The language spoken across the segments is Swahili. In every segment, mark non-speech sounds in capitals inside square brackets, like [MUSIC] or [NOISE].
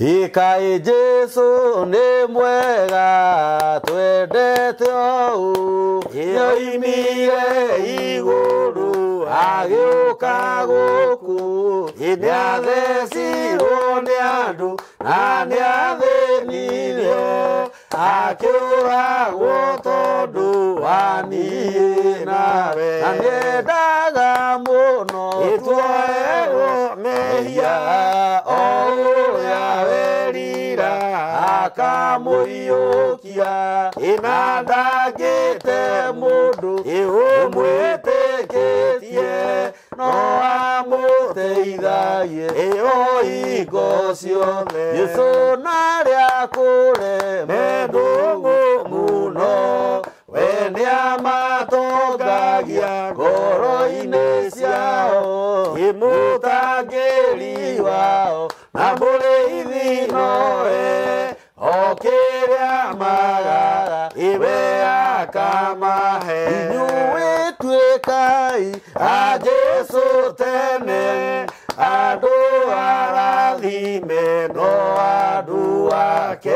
Ikai Jesu nä mwega twendete ou nyoimire iguru agiuka guku nĩathecirwo nĩ andũ na nĩathĩnire akĩũra gũtondũ wanie nawe na nĩndaga mũno ĩtwoegũ mehia o ũrĩa werira akamũiyũkia ĩna ndangĩte mũndũ ĩũmwĩtĩkĩtie noa mũteithagie ĩũhingo ciothe jesũ narĩa kũre mendũgũ mũno we amatongagia ngoro-inĩ ciao kĩmũtangĩri wao na mũrĩithi noe o kĩrĩa magaga iwe akamahe inyuĩ Mordecai, a Jesu tene, adoara dime no aduake,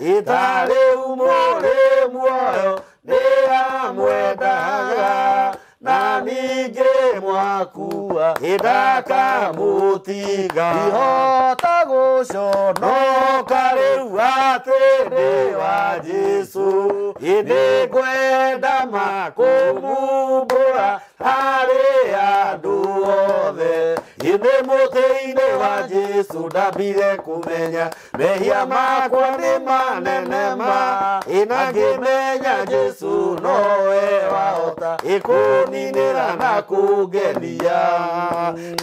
itare umore muoyo, ne amuedaga, namingä mwakua ndakamutiga ihota gå conoka rä u atä wa jesu nä ngwenda makå mumbå ra othe niä ndä må tä inä wa jesu ndambire kå menya mehia makwa nä manenema ä menya jesu nowe wahota ä kå ninä ra na kå ngenia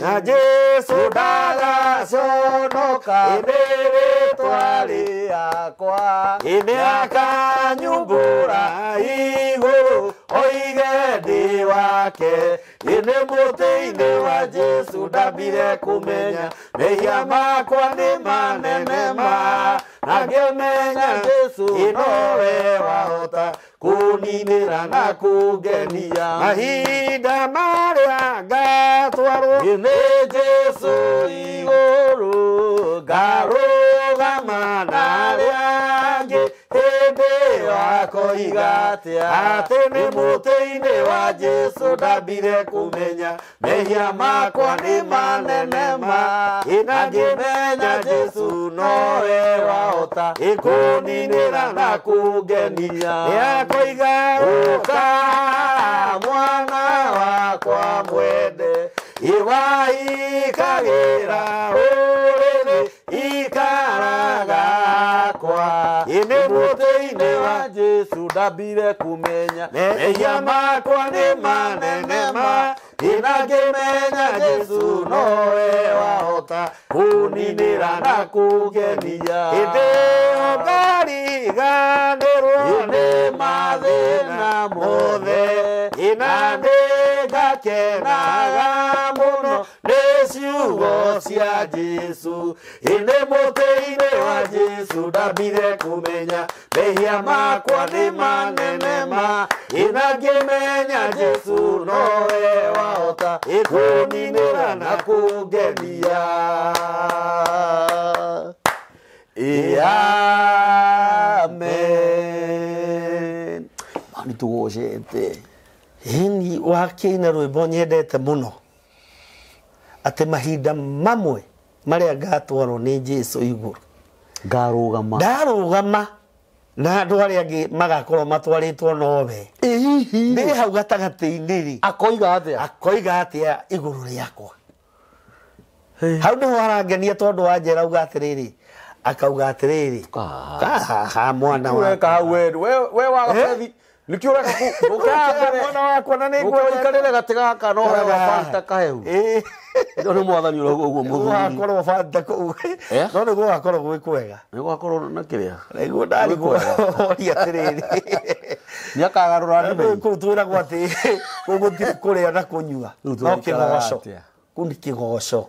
na jesu ndagaconoka ä nä rä twarä akwa ä mä aka ra igå oigendi wake ine muthiini wa jesu ndambire kumenya mehia makwa ni manene ma na ngimenya jesu inowe wahota kuninira na kungenia mahinda maria ngatwarwo ni jesu iguru ngarugama narea akoiga atia ati ni muti-ini wa jesu ndambire kumenya mehia makwa ni manenema ina ngimenya jesu nowe wahota ikuninira na kungenia akoiga uka mwana wakwa mwende iwaikagira uri gakwa ine muteine wa jesu ndambire kumenya meia makwa ni manene ma ndinakimenya jesu noe wahota kuninira na kugenia ĩndĩ ongariganĩrwo nĩ mathĩna mothe ĩna ndĩ ngakenaga mũno Jésù wosia Jésù ine moteine wa Jésù ndambire kumenya mehia makwa ni manene ma inangimenya Jésù nowe wahota ikuninira na kungenia amen mani tugucete hini wakiina rwimbo nyendete muno atä mahinda mamwe marä a ngatwarwo nä jesu igũrũ ngarũgama gama na andå arä a angä magakorwo matwarä two nowe hihi nä hau gatagatä inä rä akoiga atä akoiga atä a igå rå rä akwa hau nä ho arangenia tondå wa njera auga atä rä rä akauga atä rä rä kahaha mwana weka nikio reka [LAUGHS] mwana wakwa na nĩngũikarĩre gatiga kana ũhega banta kahehu ĩo [LAUGHS] eh. nĩ mwathani go ũguo mũgũgakorwo banta kũu eh? no nĩguo gakorwo gwĩ kwega nĩgwakorwo na kĩrĩa nĩguo ndarĩ kworia [LAUGHS] atĩrĩrĩ nĩakagarũra ndime kũu twĩragwo atĩ gũgũtirĩ kũrĩa na kũnyua no kĩgoco kũu nĩ kĩgoco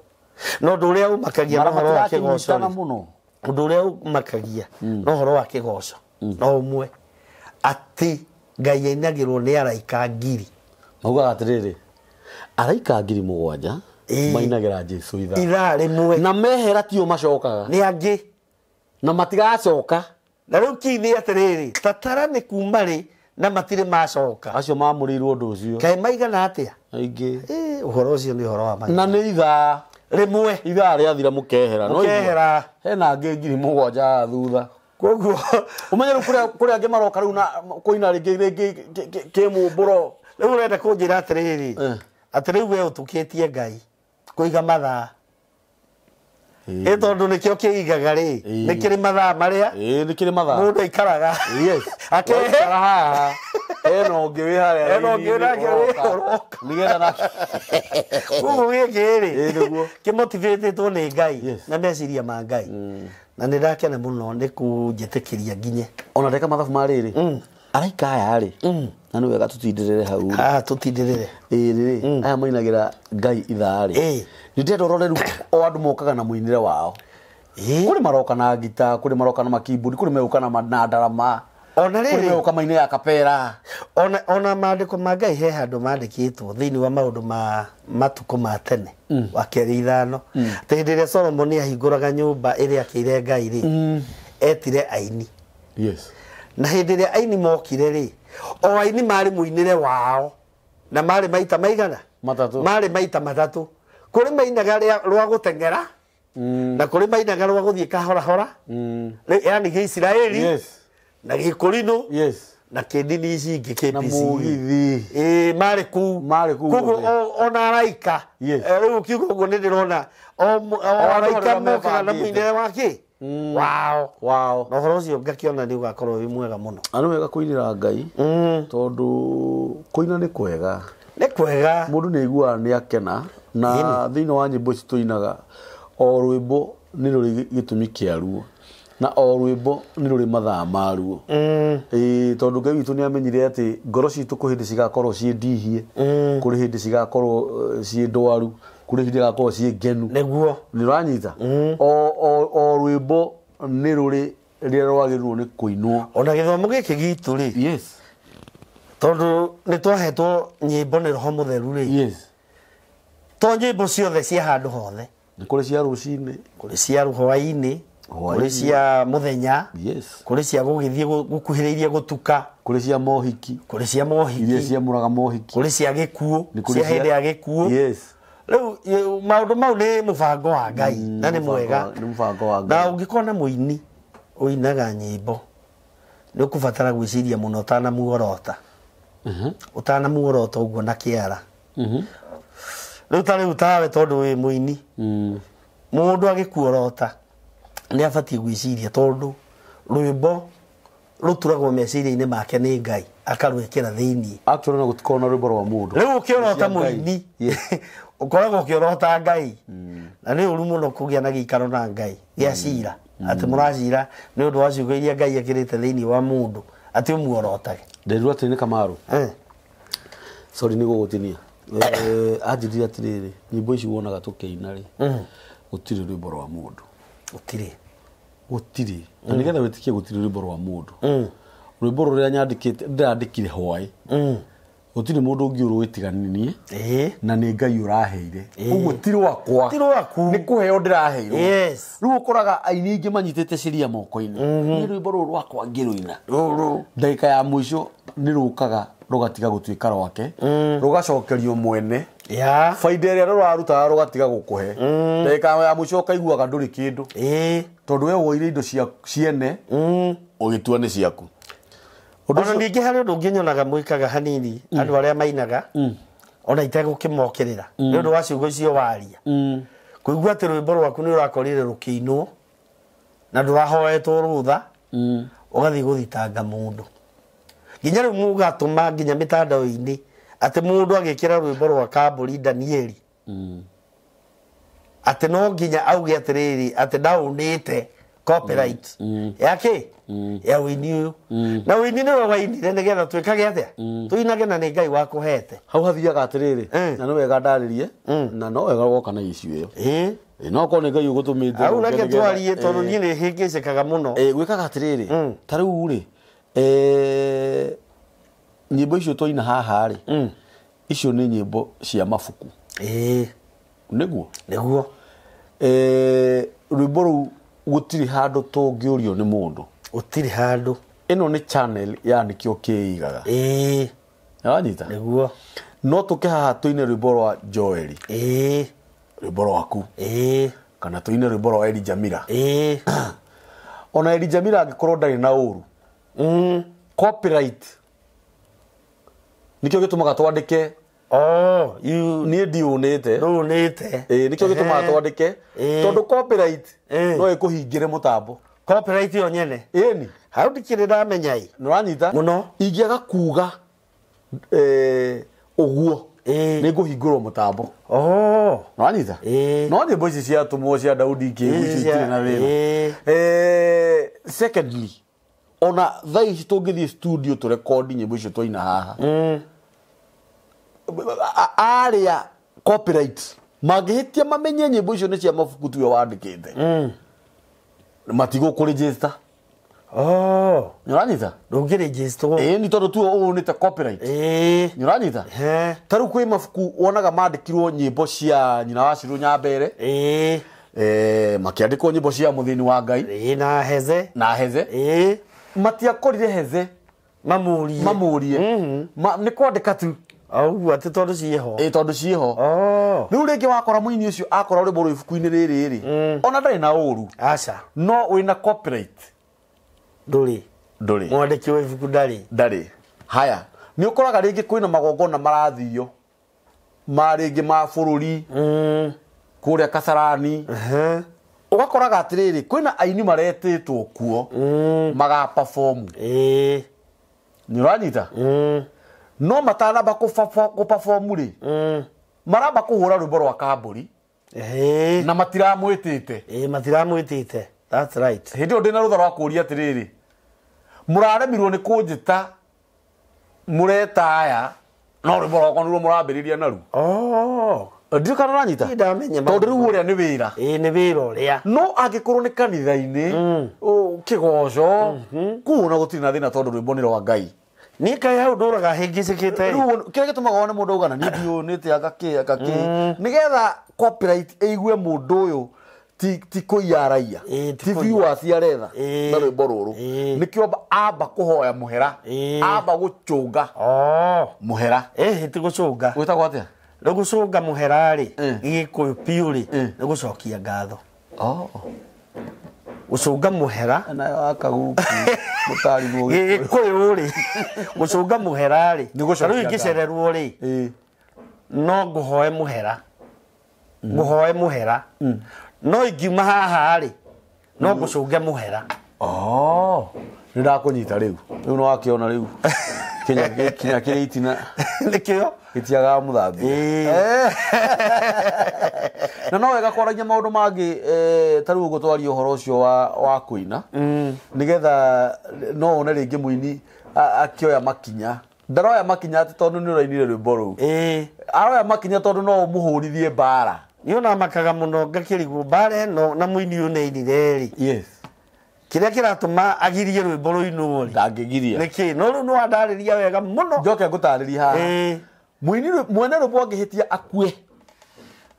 no ũndũ ũrĩa ũmakagia na ũhoro wa kĩgoco ũndũ ũrĩa ũmakagia hmm. na ũhoro wa kĩgoco hmm. no ũmwe atĩ ngai ainagirwo nä araika ngiri maugaga atiriri araika ngiri mugwanja mainagä jesu ithaa ithaa rä na mehera tio macokaga nä angä na matigacoka na rä u kiinä atä tatara nä kuma rä na matirä macoka acio mamå rä irwo å ndå å kaä maigana atä a aingä å horo å cio nä å horo wa na nä ithaa rä mwe ithaa rä athira må kehera no kehera hena ngä ngiri må gwanja thutha koguo umenye [LAUGHS] rä u kå rä angä maroka rä u kå ina rä ngä rä ngä kä må mbå ro rä u å renda kå njä ra atä rä eh. rä atä rä u we å tå kä tie ngai kå iga mathaa ä tondå nä kä o kä igaga rä nä kä rä mathaa marä a nä kä rä mathaa må ndå aikaraga [LAUGHS] akekara haha ena å ngä wä ena getha na [LAUGHS] koguo gä kä rä kä motithä to nä ngai na meciria ma ngai mm na nä ndakene må no nä kå njä kä ria nginye ona ndeka mathabu marä rä mm. araika ayarä mm. na nä wega tå tindä rä re hau tå tindä rä re ä rä aya mainagä ra ngai ithaa rä nä ndenda å roreru o andå mokaga na må inä re wao kå rä maroka na ngita kå rä maroka na makimburi kå rä megåka na ndarama ona rä rä kamainä ya kapera ona, ona maandäko ma ngai he handå kä two thä inä wa maå ndå ma matukå ma tene mm. wa kerä ithano mm. atä hä ndä ä rä a solomon ahingå raga nyå mba ä rä ire ngai rä mm. etire aini yes. na hä ndä ä rä a aini mokire rä o aini marä må inä re wao na marä maita maigana marä maita matatå kå rä mainaga rwa gå tengera mm. na kå rä mainaga rwa gå thiä kahorahora rä yani gä isiraeli yes na gä kå yes na kĩndini ici na mugithi e marĩ kuu marĩ kuu koguo ona araika eh, rĩu kugo ũguo ndirona o raika mo kana mũinĩre wa mm. wow wow no na ũhoro ũcio ona nĩ ũgakorwo wi mwega muno na mwega wega kũinĩra ngai mm. tondu kuina ni kwega ni kwega mũndũ ni aiguaga ni akena na thini wa nyimbo ici tuinaga o rwimbo ni ruri gitumi kiaruo na o rwä mbo nä rå rä mathaa maruo mm. tondå ngai witå nä amenyire atä ngoro citå kå hä ndä cigakorwo ciä ndihie mm. kå rä hä ndä cigakorwo eh, ciä ndwaru kå rä hä ndä gakorwo ciä ngenu nä ranyita mm. o rwä mbo nä rå rä rä rwagä rärwo nä kå inwo ona gä thomo gä kä gitå rä tondå nä twahetwo nyä mbo nä roho må theru rä to nyä mbo ciothe cia handå hothe nä kå rä cia rå cinä kå rä cia hwainä kuri cia muthenya yes kuri cia gugithie gukuhiriirie gutuka kuri cia mohiki kuri cia mohiki iria cia muraga mohiki kuri cia gikuo cia hinde ya gikuo yes leo maundu mau ni mufango mm, wa ngai na ni mwega ni mufango wa ngai na ungikona muini uinaga nyimbo ni å gwiciria muno tana muorota mhm utana muorota ugwo na kiara mhm leo u utawe tondu wi muini mhm må agikuorota må nä abatiä gwä ciria tondå rwä mbo ruturagwo meciria-inä make nä ngai akarwä ra thä iniä na rwä mbo rwa må ndå rä u å kä orota må ini å koragwo å kä orota ngai [LAUGHS] hmm. na nä å ru må no kå gä a na gä ikaro na ngai gä a cira hmm. atä hmm. må racira nä å ndå wa ciugo iria ngai akä rä te thä iniä wa må ndå atä å muorotage ndärirwo atä nä kamarå eh. sori nä gå gå tinia eh, anjä rire atä rä rä nyimbo ici wonaga tå kä ina rä mm. gå tirä rwä mbo rwa må ndå gũtirĩ gũtirĩ mm. na nä getha wä tä kie gå tirä rwä mbo rwa må ndå mm. rwä mbo rå rä a ndärandä kire hwaä mm. gå tirä må ndå å ngä å rå wä tiganinie eh. na nä ngai å raheire koguo eh. ti rwakwa nä kå heo ndä raheirwo rä u å koraga aini ingä manyitä te ciria moko-inä mhm. nä rwä mbo rå rwakwa ngä rå ina ndagä ka ya må ico nä rå kaga rå gatiga gå tuä ka rwake rå gacokerio mwene baida ä rä a rå rarutaga rå gatiga gå kå he mm. ndagä ka ya må cio kaiguaga ndå rä kä ndå eh. tondå we woire indo ciene å mm. gä tua nä ciaku ona ningä harä å ndå å ngä nyonaga mwä kaga hanini mm. andå arä a mainaga ona itegå kä mokä rä ra nä å ndå wa ciugo icio waria kå igua atä rwä mbo rwaku nä å rakorire rå kä inwo na ndå rahoetwo rå tha å gathiä gå thitanga må ndå nginya rä u må gatå ma nginya mä tandao-inä atä må ndå agä kä ra rwä mbo rwa kambåri danieli mm. atä no nginya auge atä rä rä atä ndaå nä te copyright mm. yake mm. ya mm. wini uyu mm. na wini nä wainire nä getha twä kage atä a mm. tå inage na nä ngai wakå hete hau hathiaga atä rä mm. na no wega ndarä rie mm. na no wega woka na icu ä yo no korwo nä ngai å gå tå mä te au reke twarie tondå niä nä hä ngä cekaga må no gwä kaga atä mm. rä rä rä u rä nyimbo icio twaina haha rĩ mm. icio nĩ nyimbo cia mabuku e. nĩguo nĩguo e, rwĩmbo rũu gũtirĩ handũ tũngĩũrio nĩ mũndũ gũtirĩ handũ ĩno nĩ channel ya nĩkĩo kĩigaga e. wanyita nĩguo no ke haha rwä mbo rwa joeli rwä mbo rwaku e. kana tũine rwĩmbo rwa eli jamira e. [CLEARS THROAT] ona eli jamira korwo ndarä na å mm. copyright nikio gitumaga twandike oh you nie ndiunite ndunite eh nikio gitumaga twandike tondu copyright no ikuhingire mutambo copyright yo nyene ĩni hau ndikĩrĩ ndamenya ĩ nĩ ũranyita mũno ingĩaga kuga eh ũguo nĩ ngũhingũrwo mũtambo oh. nĩ oh no nyĩmbo ici ciatumwo cia daudi ingĩ icio itirĩ na eh secondly ona thaa ici tå ngä thiä studio tå rekondi nyä mbo icio twaina haha mm. arä a mangä hä tia mamenye nyä mbo icio nä cia mabuku tuwe wandä kä te mm. matigå kå rä Oh. nyuranyita ndungirejistwo ä nä tondå tuo å nä te nyuranyita tarä u kwä mabuku wonaga mandäkirwo nyä mbo cia nyina wa cirå nyambere makä andä kwo nyä mbo cia må thä wa ngai na heze na heze matiakorire hethe mamurie mamurie mm-hmm. nä kwandä tu auguo atä tondå ciäho ä tondå ciäho oh. rä u rä ngä wakora må ini å cio akora rä mbo rå ibuku-inä rä rä rä mm. ona ndarä na å ru aca no wä na ndå rä mwandä ki wa ibuku ndarä ndarä haya nä å koraga rä ngä kwä na magongona marathio ma rä ngä ma bå rå ri mm. kå rä a kacarani uh -huh ugakoraga atiriri kwina aini maretitwo kuo mm. magaperform eh ni uranyita mm. no matanamba kuperform ri mm. maramba rwä mbo rwa kamburi eh. na matiramwitite eh, matiramwitite that's right hindi yo ndina rutha rwa kuria atiriri njä ni kunjita retaya no rwimbo rwakwa niruo murambiriria naruo oh ndirikana mm. mhm. na nyita tondå rä u å rä a nä wä ra nä no angä korwo nä kanitha-inä kä goco na gå na thä na tondå rwä mbo nä rwa ngai nä kaä hau ndå raga hä ngä cä kä te ni rä ni gä tå magaga ni må ndå augana nä ndiå nä tä agakä agakä nä getha ä igue må ndå å ti kå iaraia ti ciaretha na rwä mbo rå rå nä kä omba amba kå hoya må hera amba gå cå ti gå cå nga rä gå cå nga må hera-rä gä kå yå piå rä nä gå cokia ngatho gå cå nga må hera gä kå yå rä gå cå nga må hera-rä tarä u ingä cererwo rä no ngå hoe må hera mm. ngå hoe må hera mm. no ingiuma haha-rä no mm. ngå cå nge må hera oh. nä ndakå nyita rä u rä u nä wakä ona rä u [LAUGHS] kinya kä rä itina nä kä o gä tiagaga må thambi na no wega kwaragia maå ndå mangä ta rä u gå twaria å horo å cio wa kå ina mm. nä getha no one rä ngä må ini akioya makinya ndaroya makinya atä tondå nä å rainire rwä mbo rå u aroya makinya tondå no å må hå rithie mbara nä å namakaga må no ngakä rigwo mbara na må ini å neinireri yes kiria kiratuma agirie rwimbo ruinu ri ndangigiria niki no riu ni wandaririria wega muno njoke ngutariria haha mwini mwene rwimbo ngihitia akue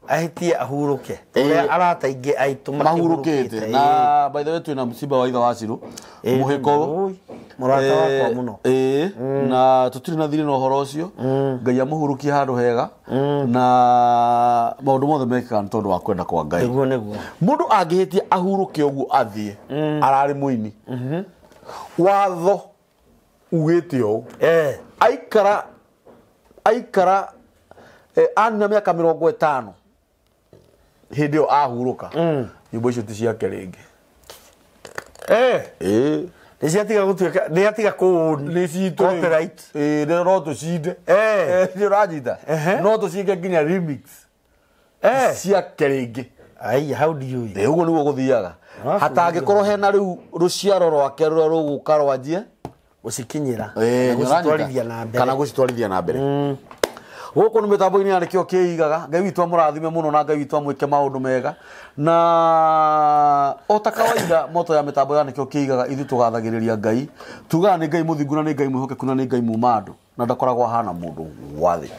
ahitie ahurũke ũrĩa arata aingĩ aitũ mahurũkĩte na by the way twĩna msiba wa ithe wa cirũ mũhĩko mũrata wakwa mũno mm. na tutiri na thiri na ũhoro ũcio mm. ngai amũhurũkie handũ hega mm. na maũndũ mothe mekĩkaga nĩ tondũ wa kwenda kwa ngai nĩguo nĩguo mũndũ angĩhĩtia ahuruke ũguo athiĩ arari muini mm-hmm. watho ugĩte ũũ aikara aikara eh, anina miaka mĩrongo ĩtano hä ndä ä yo ahurå ka mm. nyå icio ti ciake rä eh. ngä no tå cinde eh. nä å ranyita no tå cinge nginya eh. ciake rä ngä å guo nä guo gå thiaga ah, hatangä korwo hena rä u rå ciaro rwake rå rä a rå gå ka rwanjie gå cikinyä ra kana gå citwarithia na mbere gå nä mä tambo-inä yarä kä o kä igaga ngai witå amå rathime må no na ngai witå amwä ke maå ndå mega na ota kawaida moto ya mä tambo yanä kä o kä igaga ithuä tå gathagä rä ria ngai tugaga nä ngai må thingu na nä ngai mwä hokeku na nä ngai muma andå na ndakoragwo hana mundu wathe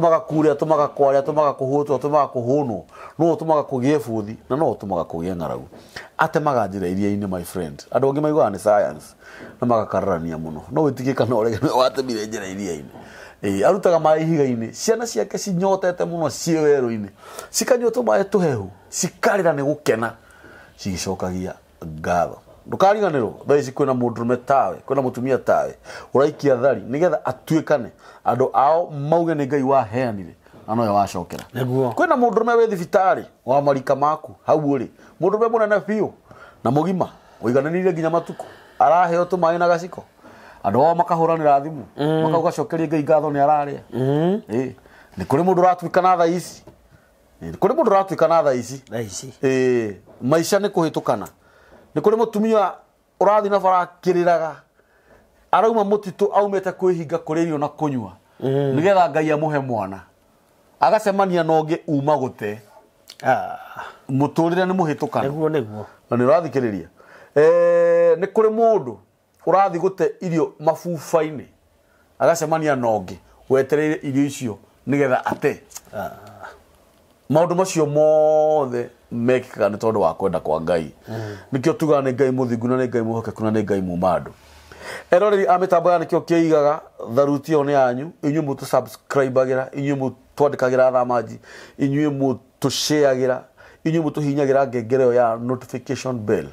maga kure atumaga kware atumaga kuhutwo atumaga kuhunwo no utumaga kugie buthi na no maga utumaga kugie ng'aragu atemaga njira iria-inĩ my friend andũ angĩ maiguaga nĩ science na magakararania mũno no wĩtigĩka na ũregeme watemire njĩra iria-inĩ arutaga maĩ higa inĩ ciana ciake cinyotete mũno ciĩ werũ-inĩ cikanyua tũmaĩ tũhehu cikarĩra nĩ gũkena cigĩcokagia ngatho ndũkariganĩrwo thaa ici kwĩna mũndũrũme tawe kwĩna mũtumia tawe ũraikia thari nĩgetha atuĩkane andå ao mauge nä ngai waheanire na må ndå rå me mũndũrũme thibitarä wa marika maku hau me må nene biå na mũgima ũigananĩire nginya matuku araheo maä na gaciko andå ao makahå ranä ra thimå mm. makauga gacokeri ngai ngatho nä ararä a mm. nä kå rä må ndå å ratuä kana tha ici kå rä må ndå å ratuä kana tha ici maica nä kå hä tå kana nä kå rä må tumia å rathiä na barakä rä raga arauma må titå aumä te kwä hinga kå rä rio na kå nyua mm. nä getha ngai amå he mwana agacemania na ngä uma gå te ah. må tå rä re nä må hä tå kana nä å rathikä rä ria nä kå rä må ndå urathi gute irio mafufaini agacemania na ngä wetereire irio icio nigetha ate ah. ndå macio mothe mekäkaga nä tondå wa kwenda kwa ngai mm. nä kä o tugaga nä ngai må thingu na nä ngai mwohokeku na nä ngai muma andå eroreri a mä tambo ya nä kä o kä igaga tharuti ä yo nä yanyu inyuä må tåsubscribagä ra inyuä må twandäkagä ra thamaji inyuä må tå ceagä ra inyuä må tå hinyagä ra ngengere yo ya notification bell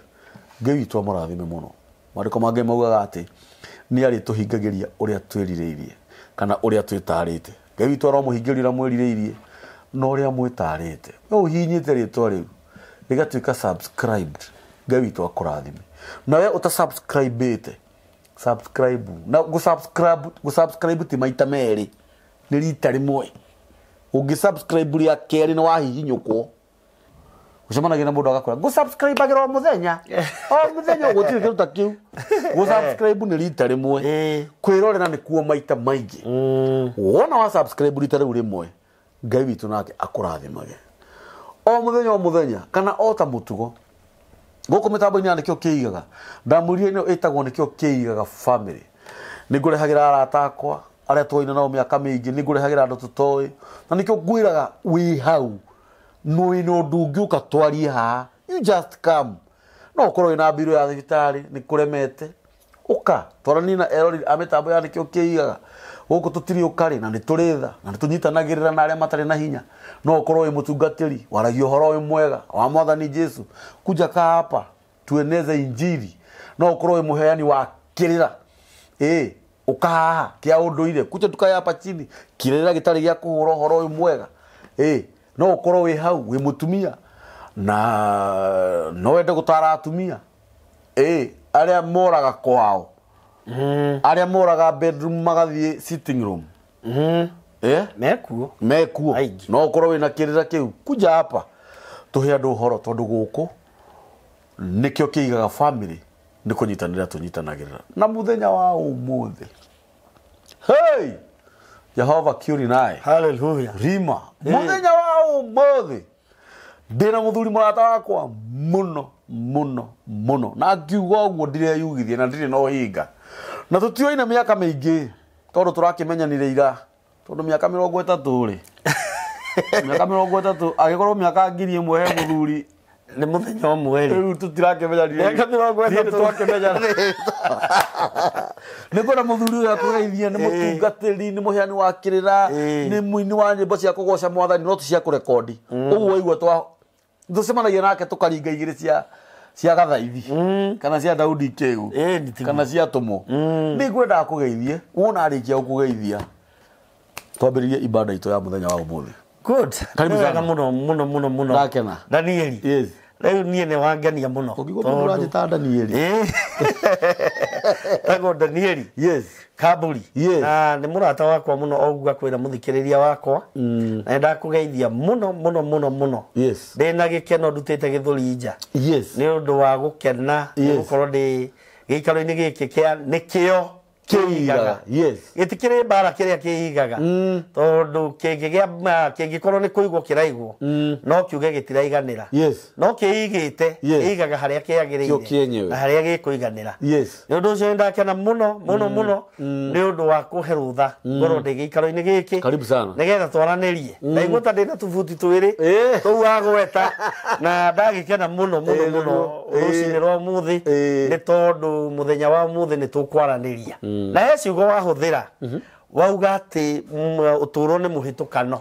ngai witå amå rathime må no mariko mangä maugaga atä nä arä tå hingagä ria å rä a twä rirä irie kana å rä a twä tarä te ngai witå aromå hingä rä ra mwä rirä irie na å rä a mwä tarä te we å hinyä te rä twa rä u rä gatuä ka ngai witå akå rathime we å ta na gå ti maita merä nä rita rä mwe å ngä rä a kerä nä wahihinyå kwo ucemanagia [LAUGHS] eh. na må ndå agakwä ra ngå agä ra o må thenya o må thenya å gå tirä kä rå kä u gå nä rita rä mwe kwä rorera nä kuo maita maingä wona wa rita rä u rä mwe ngai witå nake akå rathimage o må thenya o må thenya kana o ta må tugo gå kå mä tambo-inä ya nä kä o kä igaga ndamå ria ä tagwo nä kä o kä igaga bamä rä nä ngå rehagä ra arata akwa arĩa twaina nao mä aka mä ingä nä ngå rehagä ra andå tå toä na nä kä o ngwä raga wä hau nä å ndå å ngä å ka twarie haha no å korwo wä na mbirå ya thibitari ni kuremete uka å twarani na erori a mä tambo ya nä kä o kä igaga gå kå na nä tå na nä na ale matari na hinya no å korwo wä må tungatä ri waragia mwega wa ni jesu kuja ka hapa tueneze injili no å korwo wä må wa kirira eh ra ä å kahaha kä a å chini kirira gitari ra gä uhoro we mwega eh no ukorwo wi hau wi mutumia na no wende gutara atumia ä arä a moraga kwao mm-hmm. arä a moraga bedroom magathie sitting room mm-hmm. mekuo mekuo no ukorwo wä na kä rä ra kä u hapa tå he andå horo tondå gå kå nä kä o kä igaga nä kå nyitanä rä ra tå nyitanagä rä ra na må thenya wa å må hey! jehova kiuri naä rima må thenya wa å måthä ndä na må thuri må rata wakwa må no må no må no na ngiuga å guo ndireyugithie na ndirä na å hinga na tå tioine mä aka mä ingä tondå tå rakä ira tondå mä aka mä rongo ätatå rä [LAUGHS] mä aka mä rongo korwo mä aka ngiri ä he må thuri Nä må thenya å mweri rä u tå tirakämenya mĩaka mä rongo nä twakämenya nä kå na må thuri å yå akå geithia nä må tungatä ri nä wa kä rä ra wa nyä cia kå goca mwathani no tå cia kå rekondi å guo waigua twa tå cemanagia nake tå karinga cia cia gathaithi kana cia daudi kä kana cia tå må nä ngwendaga kå geithie wona arä kia gå kå geithia twambä ya må wa å good thä eh, karibu sana muno muno muno muno ndakena danieli yes rä u niä nä wangenia må no tondå na nä må rata wakwa må no oguga kwä ra må thikä rä ria wakwa mm. na nä ndakå geithia må no må no må no må no ndä na gä keno ndutä te gä thå ri nja nä å ndå wa gå kena gå korwo ndä gä ikaro-inä gä kä kä a nä kä o kiigaga yes gitikire bara kiria kiigaga mm. tondu kingigia kingikorwo ni kuigwo kiraigwo mm. no kiuge gitiraiganira yes no kiigite yes. igaga haria kiagiriire na haria gikuiganira yes ni undu ucio ndakena muno muno muno mm. mm. ni undu wa kuherutha mm. ngorwo ndi giikaro-ini giki karibu sana nigetha twaranirie ndaigua ta ndina tubuti twiri tou agweta na ndagikena muno muno muno ruci-ini rwa muthi ni tondu muthenya wa muthi ni tukwaraniria mm na he ciugo ra mhm. wauga må hä tå kano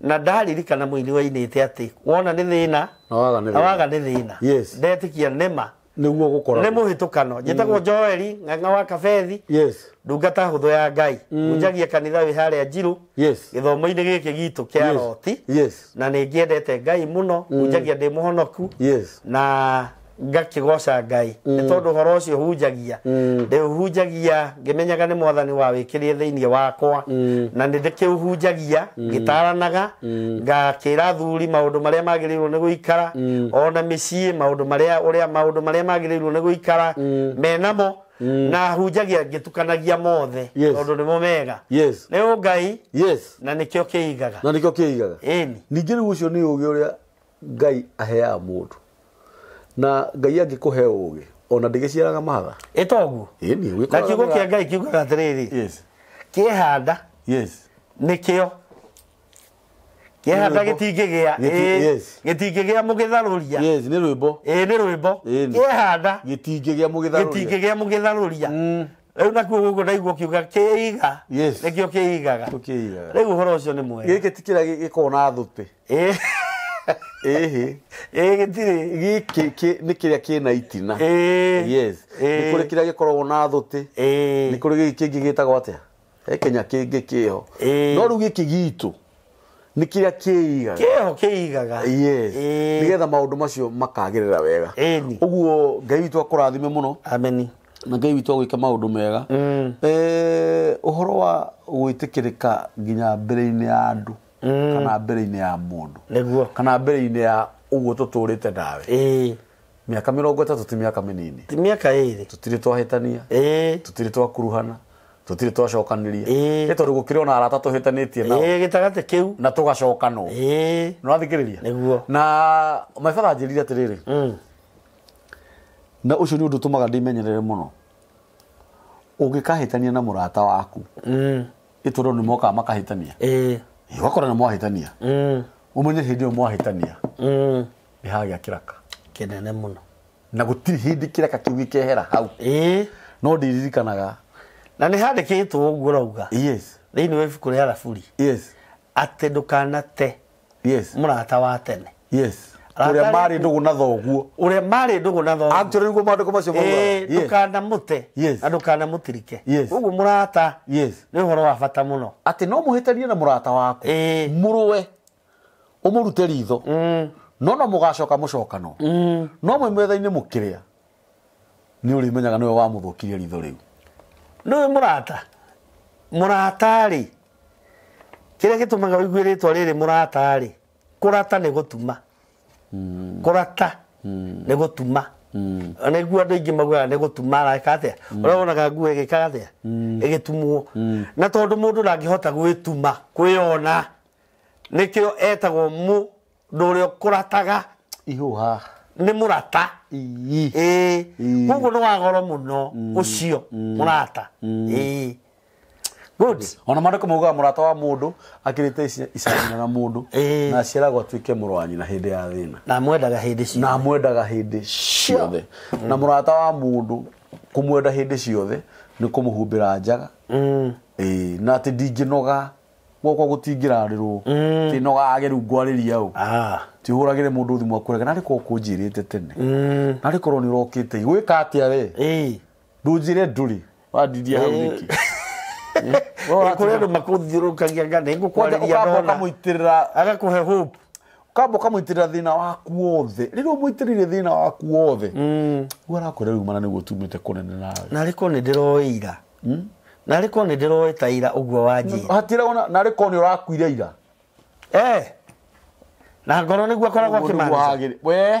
na ndaririkana wainä te atä wona nä thä na waga nema thĩna ndetĩkia nĩma nĩguo gũkora kano mm. njä tagwo joeli ng'ang'a wa kabethi ndungata thå ya ngai hunjagia mm. kanitha njirå gä thomo-inä gä kä gitå kä roti na ngä endete ngai mũno ndä må honoku na ngakigoca ngai nä mm. tondå horo å cio hunjagia mm. ndä å hunjagia ngä menyaga nä mwathani wa wä kä rä thä wakwa mm. na nä ndä kä å hunjagia ngä taranaga ngakä ra thuri maå ndå marä a magä rä irwo nä gå ikara ona mä ciä maå ndå marä a magä rä irwo nä gå ikara menamo na hunjagia ngitukanagia mothe yes. nä mo mega nä å ngai yes. na igaga kiigaga na u kiigaga cio nä å ucio ni ugi uria ngai aheaga ndå na ngai angikuhe ugi ona ndigiciaraga matha itoguo na kiugo kia ngai kiugaga atiriri kiehanda nikio kiehanda gitingigia gitingigia mugitharuria ni rwimbo ni rwimbo kiehanda gitingigia mugitharuria gitingigia mugitharuria riu nakuo guko ndaigua kiuga kiiga nikio kiigaga riu uhoro ucio ni mwega giki tikira gikona thuti [LAUGHS] ĩhĩ ĩĩ gĩtirĩ gĩkĩ nĩ kĩrĩa na itina yes rä a gä koragwo na thũtĩ kä ngä gä tagwo atä atĩa he ngä kä ho no gä kä gitå nä kä rä a kä igaga nä getha maå ndå macio makagä wega å guo ngai witå akå rathime må no na ngai witå agwä ke maå ndå mega å mm. horo wa gwä tä kä rä ka nginya mbere inä ya andå Mm. kana mbere-inä ya må ndå kana mbere-inä ya å guo tå tå rä te nawe mä aka mä rongo ti mä aka mä nini ti mä aka ä rä tå tirä twahä tania tå tirä twakuruhana tå tirä twacokanä ria nä tondå gå kä ona arata tå hä tanä tie gä u na tå gacokanwo nä rä ria na maibara njä rire na å cio nä å ndå å tå å ngä na må rata waku ä tå nä mokaga makahä tania gwakorana mwahitania umenye mm. hindi iyo mwahitania mm. nä hagä kä nene må no na gå tirä hä ndä kä raka kä u gä kehera hau no ndä ririkanaga na nä handä kä two å guo rauga thä inä wa ibuku rä araburi atä ndå kanate må rata wa tene uria mari ndugu na thoguo uria mari ndugu na thoguo actually niguo maandiko macio maugara ee ndukana mute na ndukana mutirike uguo murata ni uhoro wa bata muno ati no muhitanie na murata waku murue umurute ritho mm. no mm. no mugacoka mucokano no mwe metha-inä må kä rä a nä å rä menyaga nä we wa må thå kirie ritho rä u nä må rata må rata-rä kä rä a gä tå maga å iguä rä two rä rä må rata-rä kå rata nä gå tuma kurata nä gå tuma näguo andå aingä maugaga nä gå tuma areka atä a å rä a wonaga nguo ä gä ka a ä gä tumwo na tondå må ndå ndangä hota gwä tuma kwä ona nä kä o etagwo må ndå å rä a kå rataga ihåha nä må rata koguo nä wagoro må no å mm. cio må mm. rata ä mm ona marä kå maugaga må rata wa må ndå akä rä te icaninaga må ndå na ciaragwo atuä må rwanyi na hä ndä ya thä na namwendaga hä ndä ciothe na må rata wa må ndå kå mwenda hä ndä ciothe nä kå må humbä ra njaga mm. na atä ndingä noga gwakwa gå tingä rarä rwo tä mm. nogage rä u ngwarä ria ah. å tä hå ragä re må ndå thimå akå rega narä korwo kå njä rä te tene mm. narä korwo nä å rokä te gwä ka atä a we ndå njä re ndå rä wandiria hau nä kä kå makåthiårũkagia nga nä ngå kwarä agakå he ukamba ukamwitä rä ra thä na waku wothe rä rä a må itä rä ire thä na waku wothe guo mm. arakwä ra mana nä guo tumä te kå nene nawe narä korwo nä ndä roä ira hmm? narä korwo nä ndä roä ta ira å guo wanjähatiragwo narä korwo nä å rakuire ira eh! na ngoro nä guo akoragwo akä we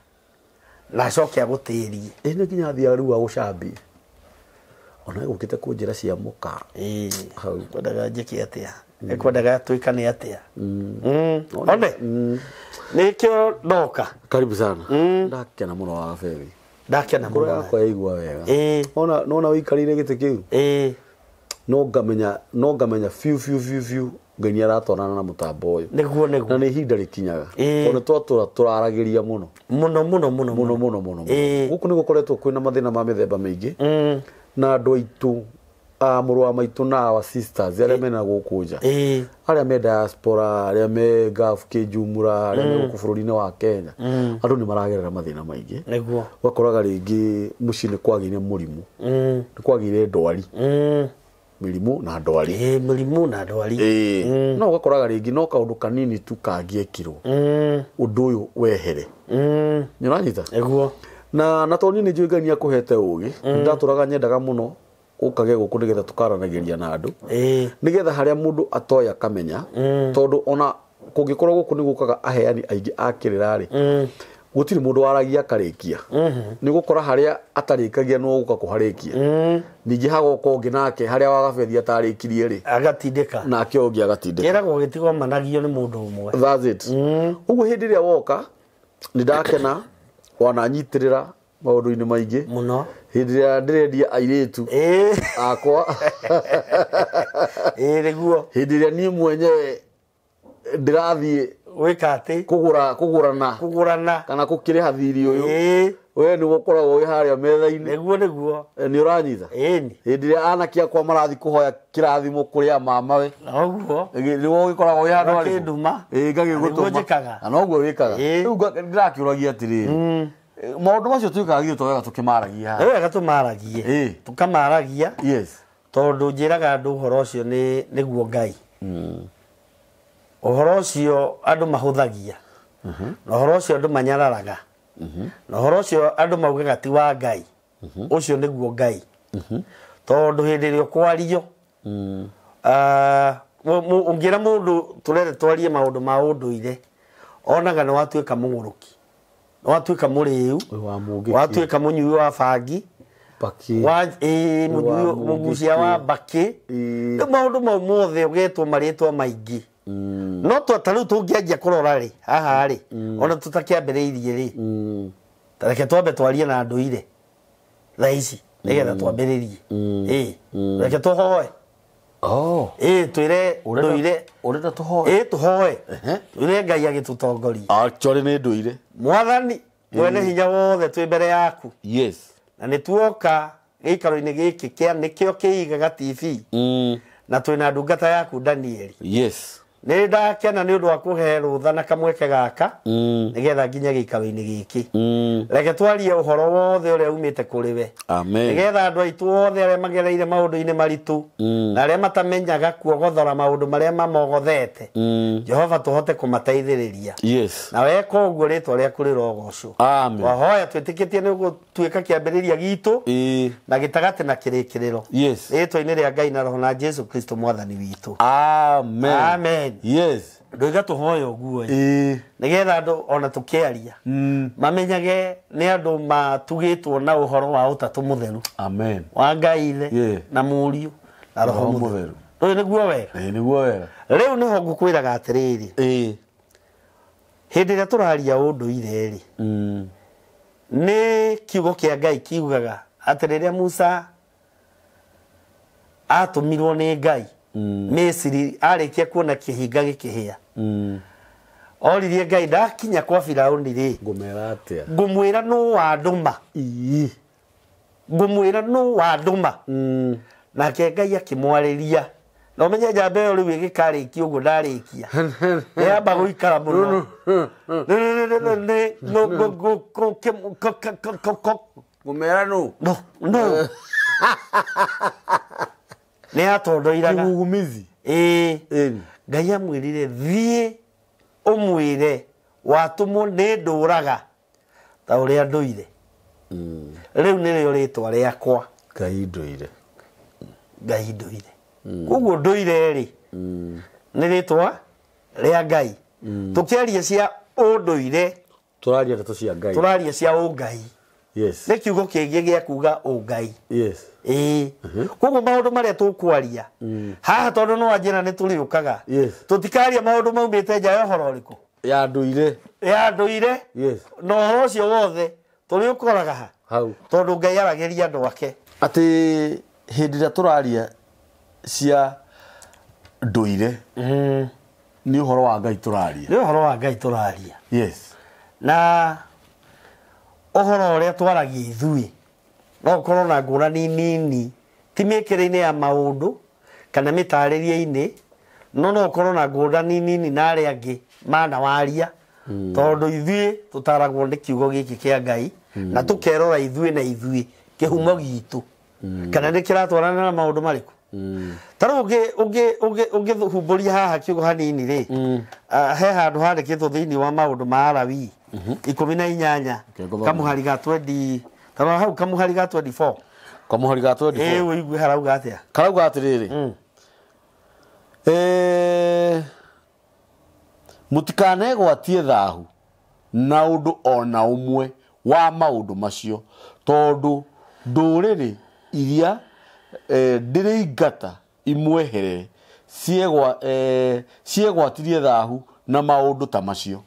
nacoke agå tä rie ä nä nginya thia rä u agå ona gå kä te kå njä ra cia må ka kwendaga njä ke atä a mm. kwendaga twä kane atä a nä kä o ndoka karibu sana mm. ndakena må no wa gaberi ndakena må yakwa yaigua wega nona wä ikarä ire gä tä kä u no ngamenya no ngamenya biu biu biu biu ngai nä aratwarana na må tambo å yå näguo näguo na nä ihinda rä tinyaga tondå twatå tå raragä ria må no må no må no må no må no må no gå kå nä gå koretwo kwä mm. na mathä na ma mä themba mä ingä na andå aitå må rå wa maitå na arä a mena gå kå nja arä a me diaspora arä a me gaf kä njumura arä a megå mm. kå bå rå ri-inä wa kenya mm. andå nä maragerera mathä na maingä ũgakoraga rä ngä må ciä nä kwagä ire må rimå nä kwagä ire ndwari mirimu na ndwari eh mirimu na ndwari ä mm. no ũgakoraga ringi no kaundu kanini tu kangĩekirwo undu mm. uyu wehere mm. nĩ ũranyita eguo na na to nini njuga ni akuhete ugi ndaturaga nyendaga muno ukage gå kå nä getha tå karanagä na andu nä getha harä a må ndå atoya kamenya tondå ona kå ngä korwo gå kå nä gå kaga aheani aingä akä rä rarä gutiri må ndå waragia akarä kia mhm. nä gå kora harä a atarä kagia no guka ka kå harä kia mhm. ningä hagoka å ngä nake harä a wagabethi atarä kirie rä nake å ngä gä managio ni mundu umwe å it ugu mhm. guo hä ndä ä rä a woka nä ndakena wananyitä rä ra maå ndå-inä maingä må no hä ndä ä rä a ndä rendia airä tu akwa eh rä hindiria hä ndä ä rä a niä ndä rathiä gwika atä kugura kugurana kugurana kana kukire hathiri uyu we ni gukoragwo wi haria metha-ini niguo niguo ni uranyitha ini hindire ria anake akwa marathi kuhoya kirathimo kuri a mamawe noguo gukora wo wi ari nduma ii ngagigutuma na noguo wikaga riu ndirakiuragia atiri mm. maundu macio twikagithio twega tukimaragia wega tumaragie tukamaragia yes tondu njiraga andu uhoro ucio niguo ngai mm uhoro ucio andu mahuthagia na uhoro ucio andu manyararaga na uhoro ucio andu maugaga ti wa ngai ucio niguo ngai tondu hindi iria ukwario ungira ah, mundu turere twarie maundu ma unduire onaga ni watuika munguruki ni watuika muriu watuika munyui wa bangi mugucia wa mbaki riu maundu mau mothe ugetwo maritwa maingi Mm. no twa ta rä u tå ngä anjia kå rora rä mm. ona tå takä ambä rä irie rä mm. reke twambe twarie na andå ire thaa ici nä getha twambä rä rie reke tå hoe oh. twä re ndå ire tå hoe twä re ngai agä tå tongoria ah, nä ndå ire mwathani mwene hinya wothe twä mbere yaku na nä tuoka gä ikaro-inä gä kä nä kä o kä igaga tv na twä na ndungata yaku danieli yes nä ndakena nä å ndå wa kå he rå na kamweke gaka mm. nä getha nginya gä ikaro-inä gä kä mm. reke twarie å horo wothe å rä a umä te kå rä we nä getha andå aitå othe arä a magereire maå ndå-inä maritå mm. na arä a matamenyaga kuogothora maå ndå marä a mamogothete mm. jehova tå hote kå mateithä rä ria yes. na weka å guo rä two rä aku rä rogocwo wahoya twä tä kä tie nä gå tuä ka kä ambä rä ria gitå na gä tagatä na kä rä kä rä ro rä yes. two-inä rä a ngai na roho na jesu kristo mwathani witå amen, amen time hoya å tuhoyogua nä getha andå ona tå kä aria mm. mamenyage nä andå matugä two na å horo wa å tatå må theru wa ngai ithe yeah. na muriu na roho mutheru uyu niguo wega niguo rä riu niho ngukwiraga atiriri e. hindi iria turaria unduire-ri mm. nä kiugo kä a ngai kiugaga atä rä rä a musa atå mirwo nä ngai Mm. misiri kia kuona kihiga gikihiya mm. oririe ngai ndakinya kwa firauni ri ngumera atia ngumwira no wanduma ii ngumwira no wanduma mm. nake ngai akimwarĩria na ũmenye njamba ĩyo rĩu ĩgĩkarĩkia ũguo ndarĩkia [LAUGHS] yamba gũikara mũno ngũmera nũ no no nä atondoiraga gugumizi ngai amwä rire thiä å mwä re watå må nä ndå raga ta å rä a ndå ire mm. rä u nä rä o rä twa rä akwa ngai ndå ire ngai ndå ire mm. koguo ndå ire rä mm. nä rä twa rä a ngai tå kä aria cia å ndå ire tå raria cia å ngai yes. nä kiugo kä ngä gä a kuga å ngai yes. koguo maå ndå marä a tå kwaria haha tondå no anjä na nä tå rä å kaga tå tikaria maå ndå maumä te nja å horo rä kå ya ndå ire ya ndå ire na å horo å cio wothe tå rä å koraga ha tondå ngai arageria andå ake atä hä ndä ä rä a tå raria cia ndå ire mm-hmm. nä å horo wa ngai tå raria nä å horo wa ngai tå raria na horo ria twaragia ithuĩ no korwo na ni nini ti mĩkĩre-inĩ ya maundu kana mĩtarĩrie ini no no korwo na ni nini na arĩa mana waria hmm. tondu ithuĩ tutaragwo ni kiugo giki kia ngai hmm. na tũkerora ithuĩ na ithuĩ kihumo hmm. gitu kana ni kiratwarana na maũndũ marĩkũ tarä u å ngä humbå ria haha kä gå hanini rä mm. he handå handä kä two thä inä wa maå ndå ma arawi mhm. ikå mi na inyanya kamå hari ga tarora hau kamå hari ga kamå ga å igue harauga atä a karauga atä rä rä må mm. tikanegwatie thahu na å ndå ona å mwe wa maå ndå macio tondå ndå rä rä iria ndä rä ingata imwehere eh, ciegwatirie thahu na maundu ta macio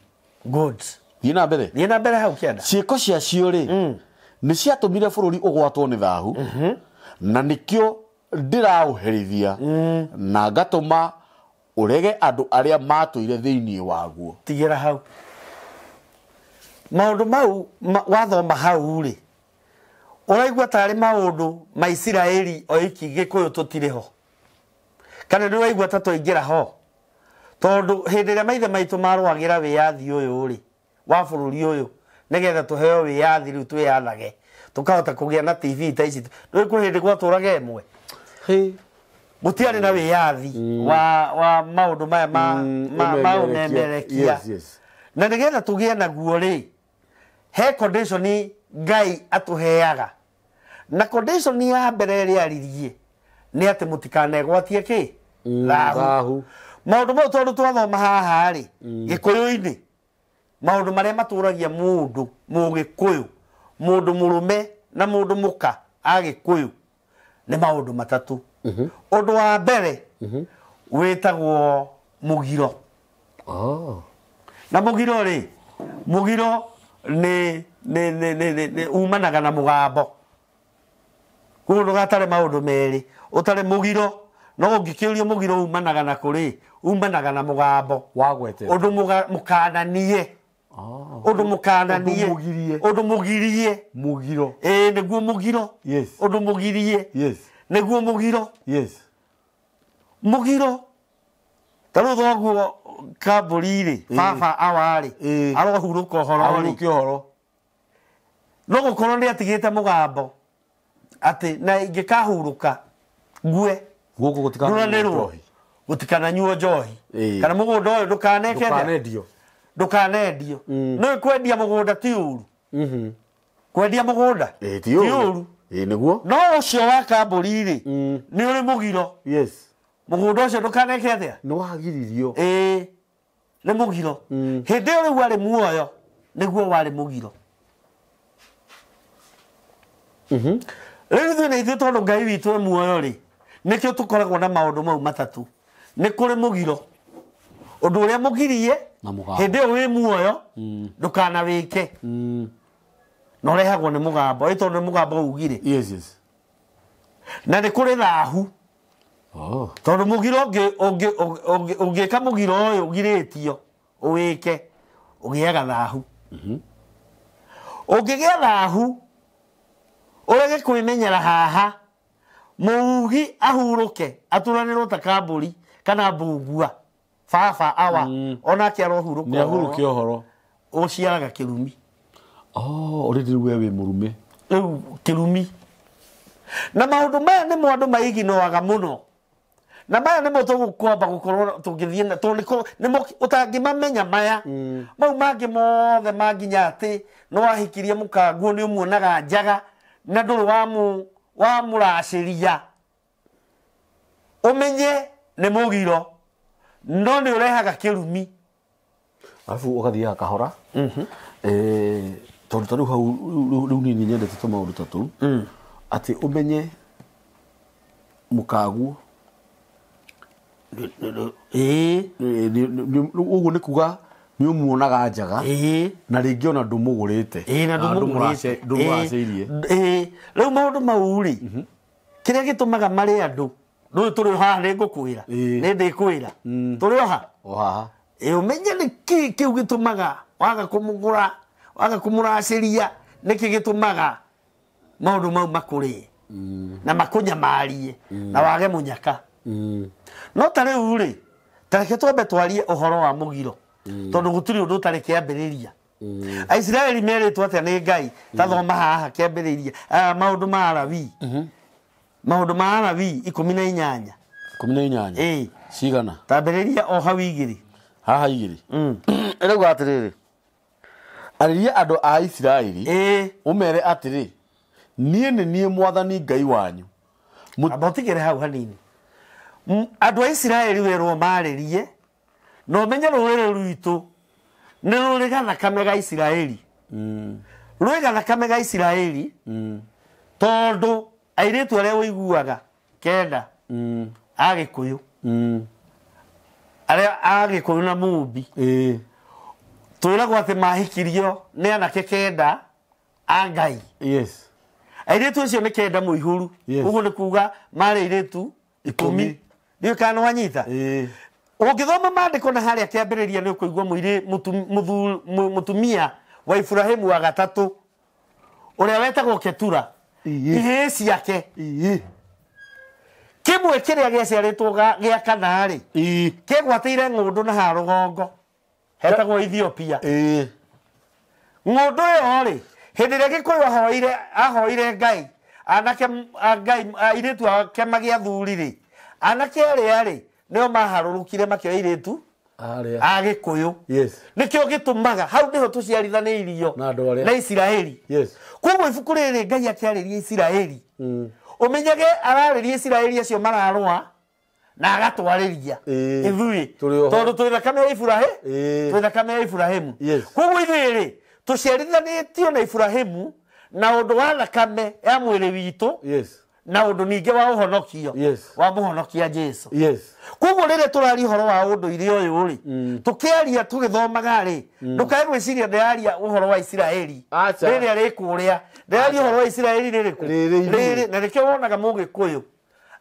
thiä na ciäko ciacio rä mm. nä mire bå rå ri å gwatwo nä thahu mm-hmm. na nä kä ndiraũherithia mm. na ngatũma ũrege andũ arĩa matũire thĩinĩ waguo tigĩra hau ndå mau ma, wathoma hau rĩ ũraigua tarĩ maũndũ ma isiraeli oiki tå tirä ho kana nä waigua ta twaingä ra ho tondå hä ndä ä rä a maithe maitå marwagä ra wä yathi å yå rä wa bå rå ri å yå nä getha tå heo wä yathi rä u twä yathage tå kahota kå gä a na tv ta ici ndå kå hä ndä gwatå raga ä mwe gå tiarä na wä yathi mm. wa, wa maå ndå maya ma å mm, memerekia na nä getha tå gä e naguo rä he condition ngai atå heaga na condition ya mbere ä rä aririe nä atä må tikanegwatie kä thahu mm, maå ndå mau tondå twathoma haharä gä kå yå-inä maå ndå marä a matå ragia må ndå må gä kå yå må ndå må rå me na må ndå må ka agä kå yå nä maå ndå matatå å mm-hmm. ndå wa mbere mm-hmm. wä tagwo må giro oh. na må giro rä må giro nä umanaga na må gambo koguo ndũgatare maũndũ merĩ ũtare mũgiro no ũngĩkĩũrio mũgiro umanaga na kũrĩ umanaga na mũgambo ũndũ mũkananie oh. ũndũ mũkananie ũndũ mũgirie mũgiro ĩĩ nĩguo mũgiro ũndũ mũgirie nĩguo mũgiro mũgiro ta rĩu thoguo kambũri-rĩ baba awa-rĩ arohurũka ũhoro-rĩ no gũkorwo nĩ atigĩte mũgambo atä na ingä kahurå ka ngue rå rwo gå tikananyuo njohi kana må gå nda å yå ndå kanendio nä kwendia må gå nda ti å ru mm-hmm. kwendia må gå nda ti å ru niguo no å cio wa kambåri rä mm. nä å rä må giro må gå nda å cio ndå kaneke atä nä wagiririo ä nä må giro mm. hä ndä ä yo rä u arä muoyo nä guo warä må giro mm-hmm rä ithuä nä ithuä tondå ngai witå e muoyo rä nä kä tå koragwo na maå ndå mau matatå nä kå rä må giro å ndå å rä a må girie hä ndä ä yo wä muoyo ndå kana wä ke na å rehagwo oh. nä må gambo ä tondå nä må gambo ugire na nä kå rä thahu tondå må giro å ngä ka må giro å yå å girä tio wä ke å gä aga thahu å mm-hmm. ngä gä a thahu urege kwimenyera haha mugi ahuruke aturanirwo ta kamburi kana mbugua baba awa mm. onake arohuruka nä ahuruke ohoro å ciaraga kä rumi å oh, rä rä we wä må rume kä rumi na maå ndå maya nä mo andå maiginoaga må no na maya nä mo tå kwamba gå korwo tå ngä tangä mamenya maya mm. mau mangä mothe manginya atä no wahikirie må kanguo nä å muonaga njaga na ndå wa nadũrũ wamũracĩria nä må giro no nä å rehaga kä rumi arabu å ũgathiaga kahora mhm. tondå ta u hau rä u nini maå ndå ta tå u atä å tũu mm. atĩ ũmenye mũkaguo guo nä kuga nä å muonaga njaga na rä ngä ona ndå må gå rä te na rä u maå ndå maurä kä rä a gä tå maga marä andå rä u tå rä haha nä ngå kwä ra nä ndä kwä ra mm. tå rä oha å menye nä kä kä u gä tå maga waga kå må gå ra waga kå må racä ria nä kä gä tå maga maå ndå mau makå rä mm. na makå nyamarie mm. na wage må nyaka no ta rä u rä tareke twambe twarie å horo wa må giro gå mm. gutirä å ndå tarä kä ambä rä ria mm. aisiraeli atä a nä ngai mm. tathoma haha kĩambĩrĩria ndå ma mm-hmm. maå ndå ma arawi mi na inyanya ikũmi na inyanya ĩĩ rä ria o hau rä haha igĩrĩ [CLEARS THROAT] ĩrauga arä ria andå a isiraeli atä rä niä nä niä mwathani ngai wanyu amba re hau hanini andå a isiraeli werwo rie no menye rurä rwitå nä rå rä gathakame ga isiraeli rwä gathakame ga isiraeli tondå airä tu arä a å iguaga kenda agä kå yå arä a agä kå yå na mumbi twä ragwo atä mahikirio nä anake kenda a ngai yes. airä tu acio nä kenda må ihå ru guo nä kuga marä airä tu ikå mi nä å kana wanyita ũngĩthoma maandĩko na harĩa ni kuigua ũkũigua mutumia wa iburahimu wa gatatũ ũrĩa wetagwo ketura ihĩĩ ciake kĩmwe kĩrĩa gĩaciarĩtwo gĩa kana-rĩ kĩgwatĩire ng'ũndũ na ha rũgongo hetagwo ethiopia ng'ũndũ ĩyo-rĩ hĩndĩ ĩrĩa gĩkũyũ ahoire ngai anake ngai airĩtu ake magĩathuri-rĩ anake arĩa-rĩ nio maharurukire makioya iritu agikuyu nikio gitumaga hau niho irio na isiraeli koguo ibuku rĩrĩ ngai akĩarĩria isiraeli mm. ũmenyage ararĩria isiraeli acio mararũa na agatwarĩria ithuĩ tondũ twĩ thakame ya iburahi twĩ thakame ya iburahimu koguo ithuĩ-rĩ tũciarithanĩtio na iburahimu na ũndũ wa thakame ya mwĩrĩ witũ na undu ninge wa uhonokio wa muhonokia jesu yes. koguo rä rä horo wa undu ndå ire mm. ri yå tugithomaga ri mm. ndukae gwiciria aria uhoro wa isiraeli rä rä kuria rä uhoro wa isiraeli rä rä kå na nä wonaga må gä kå yå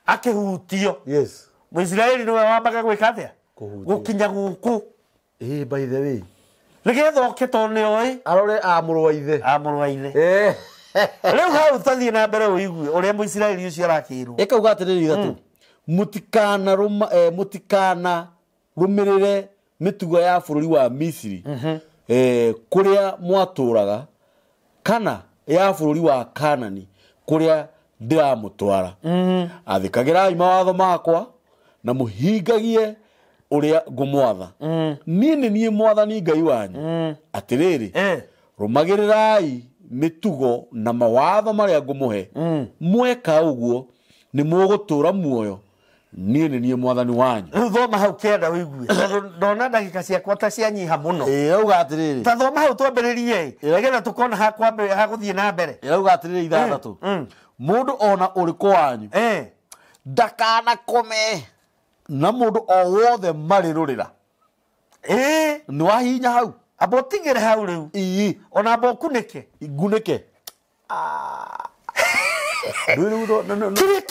akä hutio må isiraeli nä we wambaga gwä ka atä a gå kinya gå kå nä getha oke arore amå rå wa ithe amå rä u hau tathiä na mbere å igue å rä a må iciraeli å cio arakä rwo ä kauga atä rä rä ithatå må mm. tikana eh, tikana rå mä rä re mä tugo ya bå rå ri wa misiri mhm. eh, kå rä a mwatå raga kana ya bå rå ri wa kanani kå rä a ndä ramå twara mhm. athä kagä rai mawatho makwa na må hingagie å rä a ngå mwatha niä mm. nä niä mwathani ngai wanyu mm. atä eh. rä rä rå magä rä rai mitugo na mawatho maria ngumuhe mm. mweka uguo ni mugutura muoyo nie ni nie mwathani wanyu rä thoma hau kenda å igue ndona dagika ciakwa ta cianyiha må no auga atä rä rä ta thoma hau twambä rä rie nä tå kona hagå thiä na mbere auga atiriri rä rä ithathatå må mm. ndå ona å rä kå wanyu ndakanakome na må ndå o wothe marä rå rä ra nä wahinya hau amba re hau rä u ona amba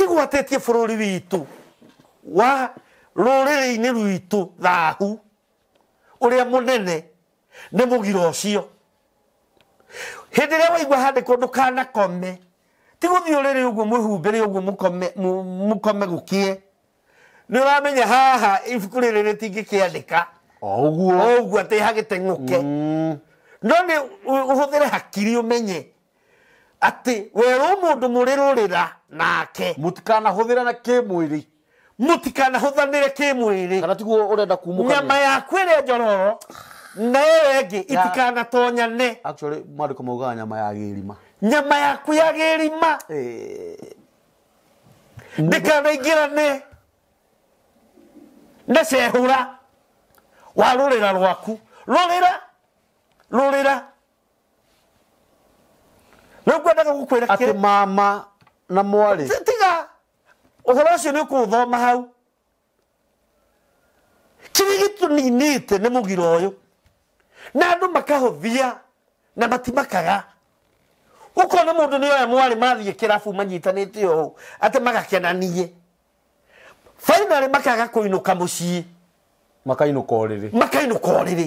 gwatä tie bå rå ri witå wa rå rä rä -inä rwitå thahu å rä a må må nene nä gira å cio hä ndä ä rä a waigua handä ndå ti gå thiå rä rä å guo handiko ndukanakome tiguthii uriri uguo mwihumbire uguo mukome mukome nä å ramenya haha ibuku rä rä rä tingä kä andä ka oguo oguo ati ha gä teng'åke mm. no nä å hå hakiri å ati atä werå må ndå må rä rå rä ra nake må tikanahå na kä mwä rä må tikanahå thanä re kä mwä rä kana tiguo å renda kumnyama yaku ä re njororo na ä yo actually ngä kumuga mandä ko maugaga nyama ya gä rima nyama yaku ya gä rima ndä kanaingä rane wa rurira rwaku rurira rurira rä u ngwendaga gå kwä ra mama na mwarä tiga å horo å cio nä å kå thoma hau kiri gä tå ninä te nä må giro å yå na andå makahåthia na matimakaga ukona mundu ni oya mwari mathie kirabu manyitanite uu ati magakenanie finally makaga kuinuka mucii makainũka ũrĩrĩ makainũka ũrĩrĩ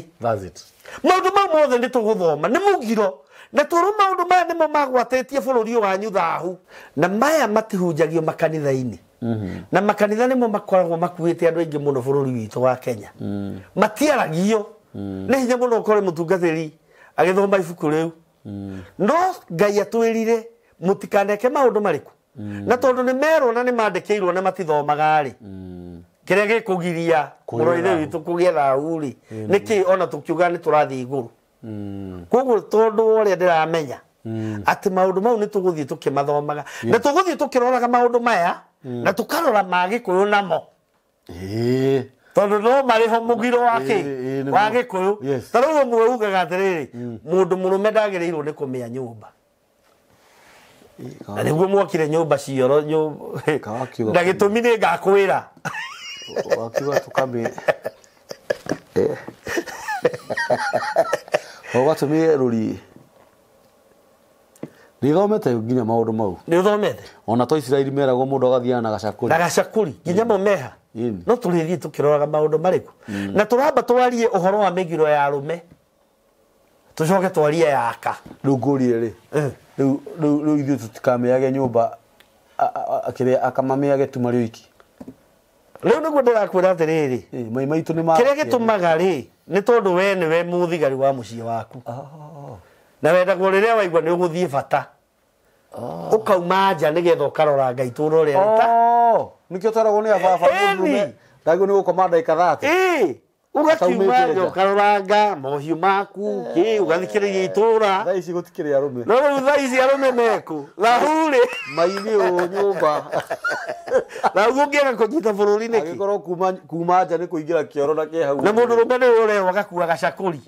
maũndũ mau mothe nĩ tũgũthoma nĩ mũgiro na tũrũ maũndũ maya nĩmo magwatĩtie bũrũri wanyu thahu na maya matihunjagio makanitha-inĩ mm -hmm. na makanitha nĩmo makoragwo makuĩte andũ aingĩ mũno bũrũri witũ wa kenya mm. matiaragio mm. nĩ hinya mũno ũkore mũtungatĩri agĩthoma ibuku rĩu mm. no ngai atwĩrire mũtikaneke maũndũ marĩkũ mm. na tondũ nĩ merwo na nĩ mandĩkĩirwo na matithomaga rĩ mm kä rä a gä kå giria må nä kä ona tå kiuga nä tå rathiä igå rå koguo tondå wa å rä a ndä ramenya atä maå ndå mau nä tå gå thiä tå kä mathomaga na tå gå thiä tå kä roraga maå ndå maya na tå karora ma gä kå yå namo tondå no marä ho må giro wa kä wa gä kå yå ta rä u å mwe ugaga atä rä rä må ndå må rå me ndagä rä irwo nä kå mä a nyå mba na nä guo mwakire nyå mba cioro ndagä tå mi nä ngakwä ra [LAUGHS] wakiwa tukambi eh. ogatumie ruri nithomete nginya maundu mau nithomete ona to isiraeli meragwo mundu agathiana na gacakuri na gacakuri nginya mumeha mm. no tulithie tukiroraga maundu mariku mm. na turamba twarie uhoro wa migiro ya rume tucoke twarie yaka riu ngurie ri riu ithuĩ tutikameage nyumba akĩrĩa akamamĩage tu marĩ oiki rä u nä guo ndä rakwä atä rä rä kä rä a gä tå maga rä nä tondå nä we må thigari wa må ciä waku oh. na wendagwo rä rä a waigua nä å gå thiä bata å oh. kauma nja nä getha å karora ngai tå ri å rä a nä kä å taragwo nä ababa ndagio nä gå Eh ugakiuma ukaroranga mohiu maku ki ugathikiriria eh, eh, itura thaa ici gutikiri arume no riu thaa ici arume meku thahuri maini u nyumba na uguo ngiaga kunyita bururi niki agikorwo kuma kuma nja ni kuingira kioro na ki hau na mundu rume ni urehwo gakua gacakuri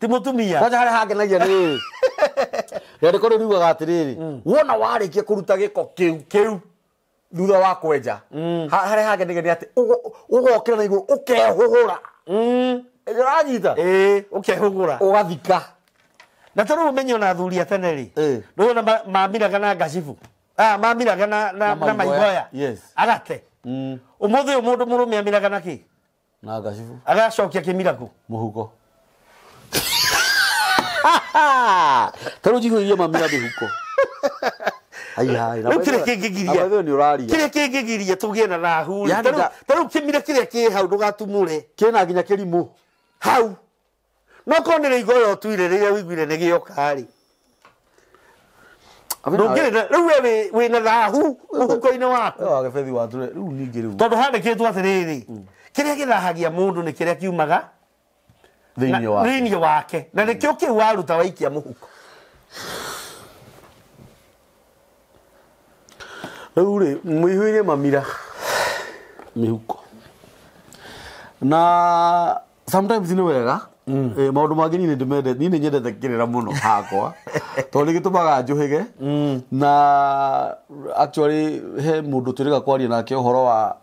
ti mutumia kwaja haria hangenagia ni [LAUGHS] rĩandĩko rĩu riugaga atĩrĩrĩ mm. wona warĩkia kũruta gĩko kĩu kĩu thutha wa kwenja mm. harĩa hangenegeni atĩ ũgokĩra na igũrũ ũkehũhũra ranyita å gathika na tondũ ũmenye ona athuri a tene rĩ ndũona mamiraga na ngacibu ah, mamiraga na maigoya agate å må må ndå må rå mä amiraga na kä na ngacibu agacokia kĩmira kũ mũhuko [LAUGHS] tondũ njihũirie mamira mä huko [LAUGHS] rä u kä rä a kä ngä giriakä rä a kä ngä giria tå gä e na rahu ta rä u kä mire kä rä a kä hau ndå gatumå re kä na nginya kä rimå hau no korwo nä rä igo yo tuire rä rä a å iguire nä gä okarä rä u wä mm. na thahu må huko-inä wakutondå handä kä two atä rä rä kä rä a gä thahagia må ndå nä kä rä a kiumaga thä inä wake na nä kä o kä u waruta waikia må huko rä u rä ire mamira mä huko na sometimes nä wega maå ndå mangä ni nä nyendete kä rä ra må no hakwa [LAUGHS] tondå nä gä tå maga njå hä ge mm. na actually he må ndå twä rä ga kwaria nake å horo wa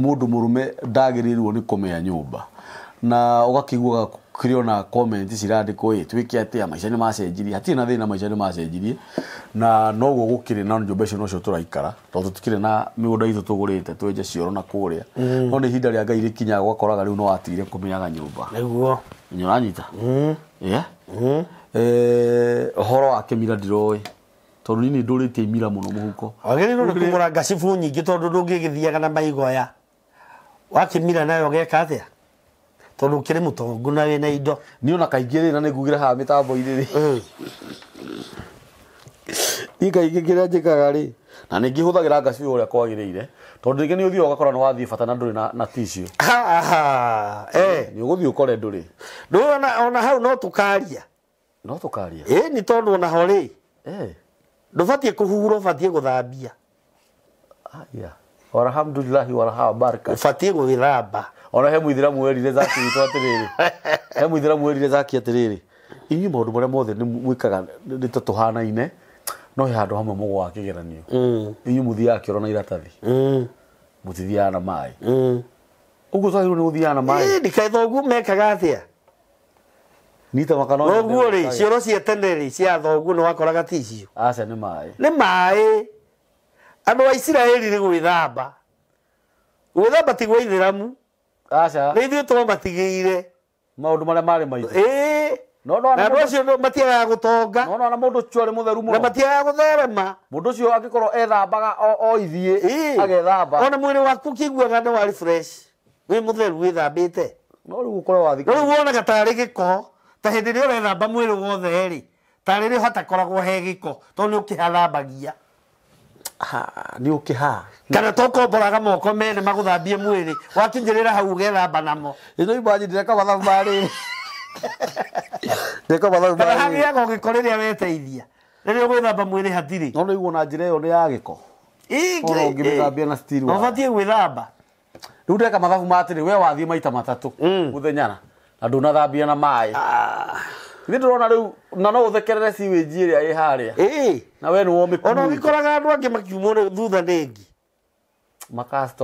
må ndå må rå me ndagä rä rwo nä kå mä a nyå mba na å gakä guaga kũrĩ na comment cirandikwo ĩ twĩke atĩa maica nĩ macenjirie hatirĩ na thina maica nĩ macenjirie na no go gukire na nyũmba no nocio turaikara to tukire na mĩgũnda itũ tũgũrĩte twenje cioro na kuria mm. no ni hinda rĩa ngai rĩkinya gwakoraga riu no kumiyaga nyumba niguo nyũmba nĩguo nĩ ũranyita mm. Mm. Eh, ũhoro wa kĩmira ndiroĩ tondũ nini ndũrĩtie imira muno muhuko wagĩrĩirwo no kumura ngacibu nyingĩ tondũ ndungigithiaga na maigoya wakĩmira nayo ũgeka atĩa tondå kä rä må mutongu na wä na indo ni ona kaingä rä na nä ningugira ha mitambo iri ri ni a njä kaga rä na nä ngä hå ningi huthagira ngaci uria kwagiriire tondu ningi ni uthii gakora nä wathiä bata na ndå nduri na thiä å kore ndå rä ona ona hau no karia no karia ä nä tondå onaho rä ndå batiä kå hura å batiä gå thambia batiä gå gä thamba ona he muithiramu werire zaki witå atärä he muithiramu werire zaki atiriri rä inyuä mure mothe ni mwikaga ni ta tå hanaine no he handu hamwe mugwa kigeranio kä geranio mm. inyuä må thiaga iratathi må mm. tithiaga na maä å guo twagä rwo nä gå mai na maä thogu mekaga atä a nitamakanogwo rä cioro cia si ro si thoguo si wakoraga ticio aca nä maä nä maä ni mai isiraeli nä gwä thamba gwä thamba tigwa ithä ramu aca nä ithuä twa matigä ire maå ndå marä a marä maitå ä andå acio matiagaga gå tonga na må ndå cio arä må theru må na matiagaga gå therema må ndå cio angä korwo ethambaga o ithiä agethamba ona mwä rä waku kä iguaga nä warä wä må theru wä thambä te no rä u korwo wathi rä u wonaga tarä gä ko ta hä ndä ä rä a å rethamba mwä rä wotherä tarä rä hatakoragwo he gä ko tondå nä å kä hathambagia nä å kä ha kana tokomboraga moko mene magå thambie mwä rä wakinjä rä ra hau å gethamba namo ĩno imbanyi ndireka mathabu marä ndireka å gä ko rä rä a weteithia rä rä a å gwä thamba mwä rä hatirä no nä na njä ra ä yo nä ya gä ko å na ũbatiĩ gwä thamba rä u ndeka mathabu rä we wathiä maita matatå gå mm. thenyana na ndå nathambia na maä ah nä rona na no å thekerere ciwänji ä rä a ä harä na we nä womä ona å gä koraga andå angä makiumwo thutha nä ngi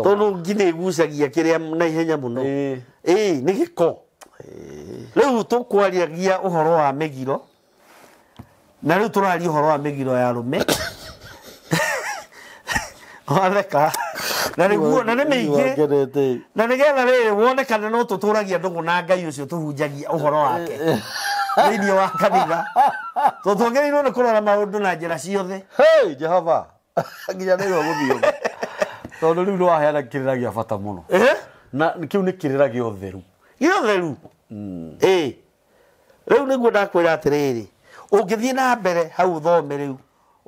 tondå ngi nä gucagia kä rä a na ihenya må no nä gä ko rä u tå kwariagia å horo wa mä giro na rä u tå raria å horo wa mä giro ya rå me [LAUGHS] Na na niguo na nä mä ingä na nä getha rä wonekane no tå tå ragia ndå gå na ngai å cio tå hunjagia å horo wake thini wa kanitha tutugerirwo ni kurora maundu na njira ciothe hey jehova nginya nä rwo gå thiå tondå rä u nä waheana kä rä ra gä a bata må no na kä u nä kä rä ra gä theru gä otheru ä rä u nä guo ndakwä ra atä rä rä å ngä thiä na mbere hau thome rä u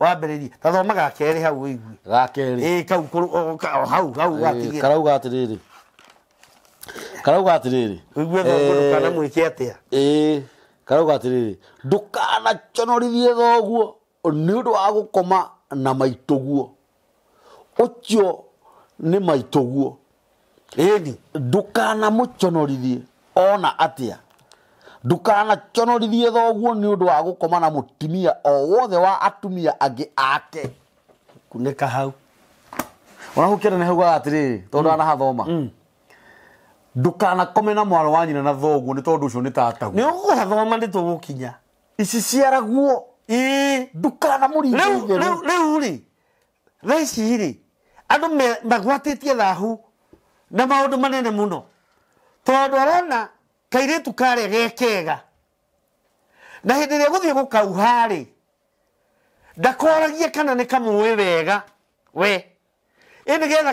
wambĩrĩrie ta thoma gakerĩ hau å gakerĩ ĩ kau hau hau gatigĩra karauga atĩrĩrĩ karauga atĩrĩrĩ ũigue thogorũka na karauga atiriri ndukanaconorithie thoguo nä å ndå wa gå koma na maitå guo å cio nä maitå guo äni ndåkanamå conorithie ona atä a ndukanaconorithie thoguo nä å ndå wa gå koma na må timia o wothe wa atumia angä ake kunä kahau ona gå kä ra nä haugaga atä rä tondå mm. anahathoma mm. mm kome na mwaro wa nyina na thoguo nä tondå å cio nä tataguo nä å gå gathoma nä tå gå kinya ici ciaraguo ndukana må rirä rä thaa ici rä andå magwatä tie thahu na maå ndå manene må no tondå arona kairä tu gekega na hä ndä ä rä a gå thiä gå ndakoragia kana nä kamå wega we ä nä getha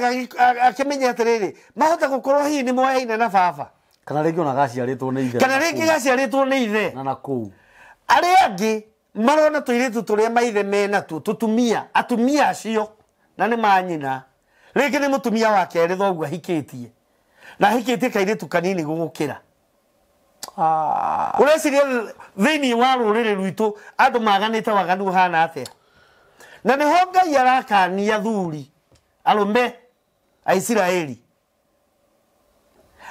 akimenya menye atä rä mahota gå korwo hihi nä moyaine na baba kana rä ona gaciarä two nä ithe kana rä ngä gaciarä two ithe na na nakå arä angä marona tå irä tu tå rä a maithe menatuo tå atumia acio na nä manyina rä ngä nä wake tumia wa kerä thoguo ahikä na ahikä tie kairä kanini gå gå kä ra å ah. reciria thä inä wa rå rä rä rwitå waganu hana atä na nä ho ngai arakania thuri alumbe aisiraeli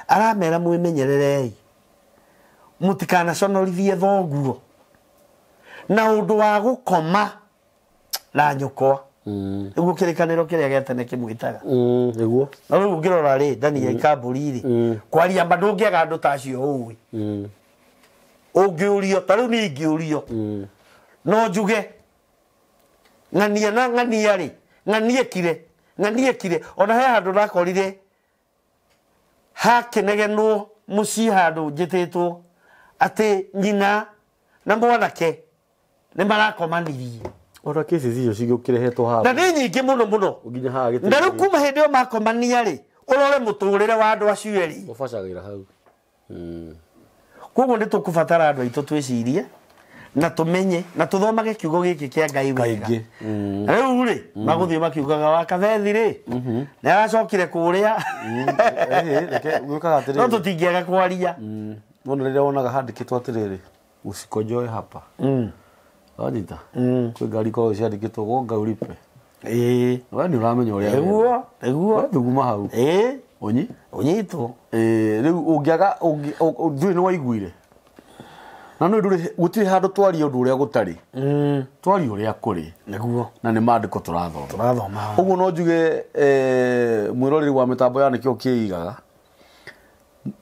aramera mwimenyererei mutikanaconorithie thoguo na undu wa gukoma na nyukwa niguo mm. kirikaniro kiria getene kimwitaga mm. niguo na riu ngirora ri dania mm. kaburi ri mm. kwaria ma ndungiaga andu ta acio uwi mm. ungiurio ta riu ni ngiurio mm. no njuge ng'ania na ng'ania ri ng'anie kire na kire ona he handå nakorire hakä negenwo må ciä handå njä tä two atä nyina na mwanake nä marakomanirie ona kesi icio cigä kä rehetwo na nä nyingä må no må no na rä u kuma hä ndä ä yo makomania rä å rore må tå rä re wa andå acio ri å hau hmm. koguo nä tå kå batara andå aitå twä cirie na tumenye na tuthomage kiugo giki kia ngai wega riu ri maguthii makiugaga wa kabethi ri mm-hmm. ni aracokire kuria mm. no tutingiaga kwaria mm. no riria wonaga handikitwo atiriri usikojoe hapa mm. wanyita kwä ngari korwo ciandĩkä two gonga uripe we nä å ramenya å rä a guo thuguma hau å nyitwo rä u å ngä aga ndurä nä waiguire na no ndure gutirä handå twarie å ndå å rä a gå tarä mm. twaria å rä a kå rä na nä mandä ko tå rathoma å guo no njuge e, mwä rorä wa mä tambo ya nä kä o kä igaga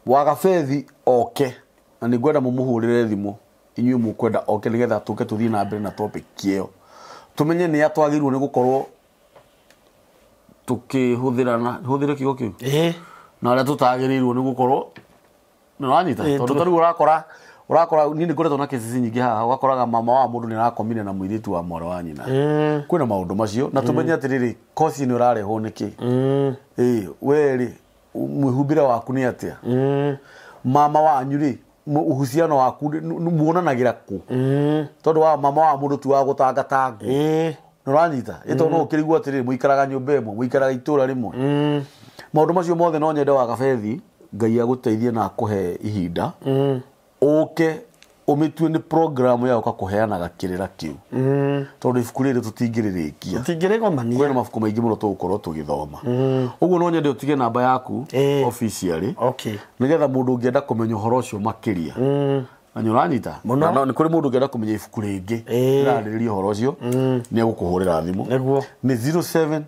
wagabethi oke na nä ngwenda må må hå rä re thimå inyuä må kwenda oke nä getha tå ke tå thiä na mbere na topic ä yo tå menye nä a twagä irwo nä gå korwo tå kä hå thä rana hå thä re kiugo kä u na arä a tå tagä rä irwo nä gå korwo nä tondå tarä u å rakora urakora nini nä ngoretwo na kesi nyingi haha ugakoraga mama wa mundu ni nä na mwiritu wa mwaro wa nyina mm. kwä na maå macio na tumenye menye mm. atä rä rä koci niki å rarehwo nä kä mm. werä mwĩhumbĩre waku nä atä a mm. mama wanyu rä uhusiano waku muonanagira ku tondu wa mama wa mundu tu wa gutangatangwo mm. nuranyita ito no ukirigwo atiriri muikaraga nyumba imwe muikaraga itura rimwe maundu macio mothe no nyende wa gabethi ngai aguteithie na akuhe ihinda mä tue nä programu ya uka rä kirira kiu u mm. tondå ibuku rä tutingiririkia tutingirigomania na mabuku maingi muno tugukorwo tugithoma mm. uguo no nyende tige namba yaku eh. officially okay. nigetha mundu ungienda kumenya uhoro cio makiria mm na nä å ranyita nä kå rä må ndå å ngä enda kå menya ibuku rä ngä rarä rä ria å horo å cio mm. nä egå kå hå rä ra thimå nä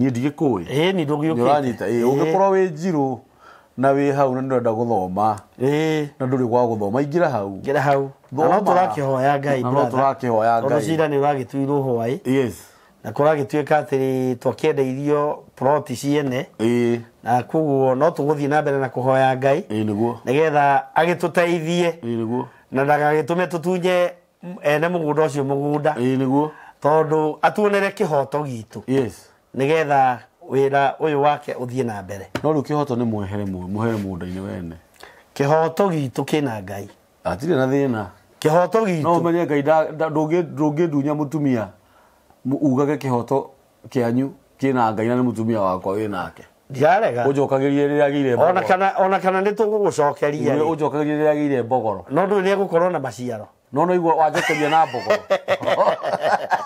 niä ndigä kå ä nä å gä korwo wä njirå na wä hau na nä renda gå thoma na ndå rä gwa gå thoma ingä ra hau ngä ra hau no tå rakä hoya ngai no tå rakä hoya ngai cira nä å ragä tuirwo hwaä na kå ragä tuä ka atä rä twakenda ciene na koguo no tå gå thiä na mbere na kå hoya ngai nä getha agä tå teithie na ndagagä tå me tå tunye ene må gå nda å cio må gå nda tondå atuonere kä hoto gitå yes nigetha wira uyu wake uthie na mbere no riu kihoto ni muhere mu muhere mundaini wene kihoto gitu kina ngai atire na thina kihoto gitu no menye ngai ndungi dunya mutumia ugage kihoto kianyu kina ngai na mutumia wakwa wi nake ndiarega unjokagirie riria agiire ona kana ona kana ni tugugucokeria ni unjokagirie riria agiire mbogoro no ndu ni egukorwo na maciaro no no igwa wanjokeria na mbogoro [LAUGHS]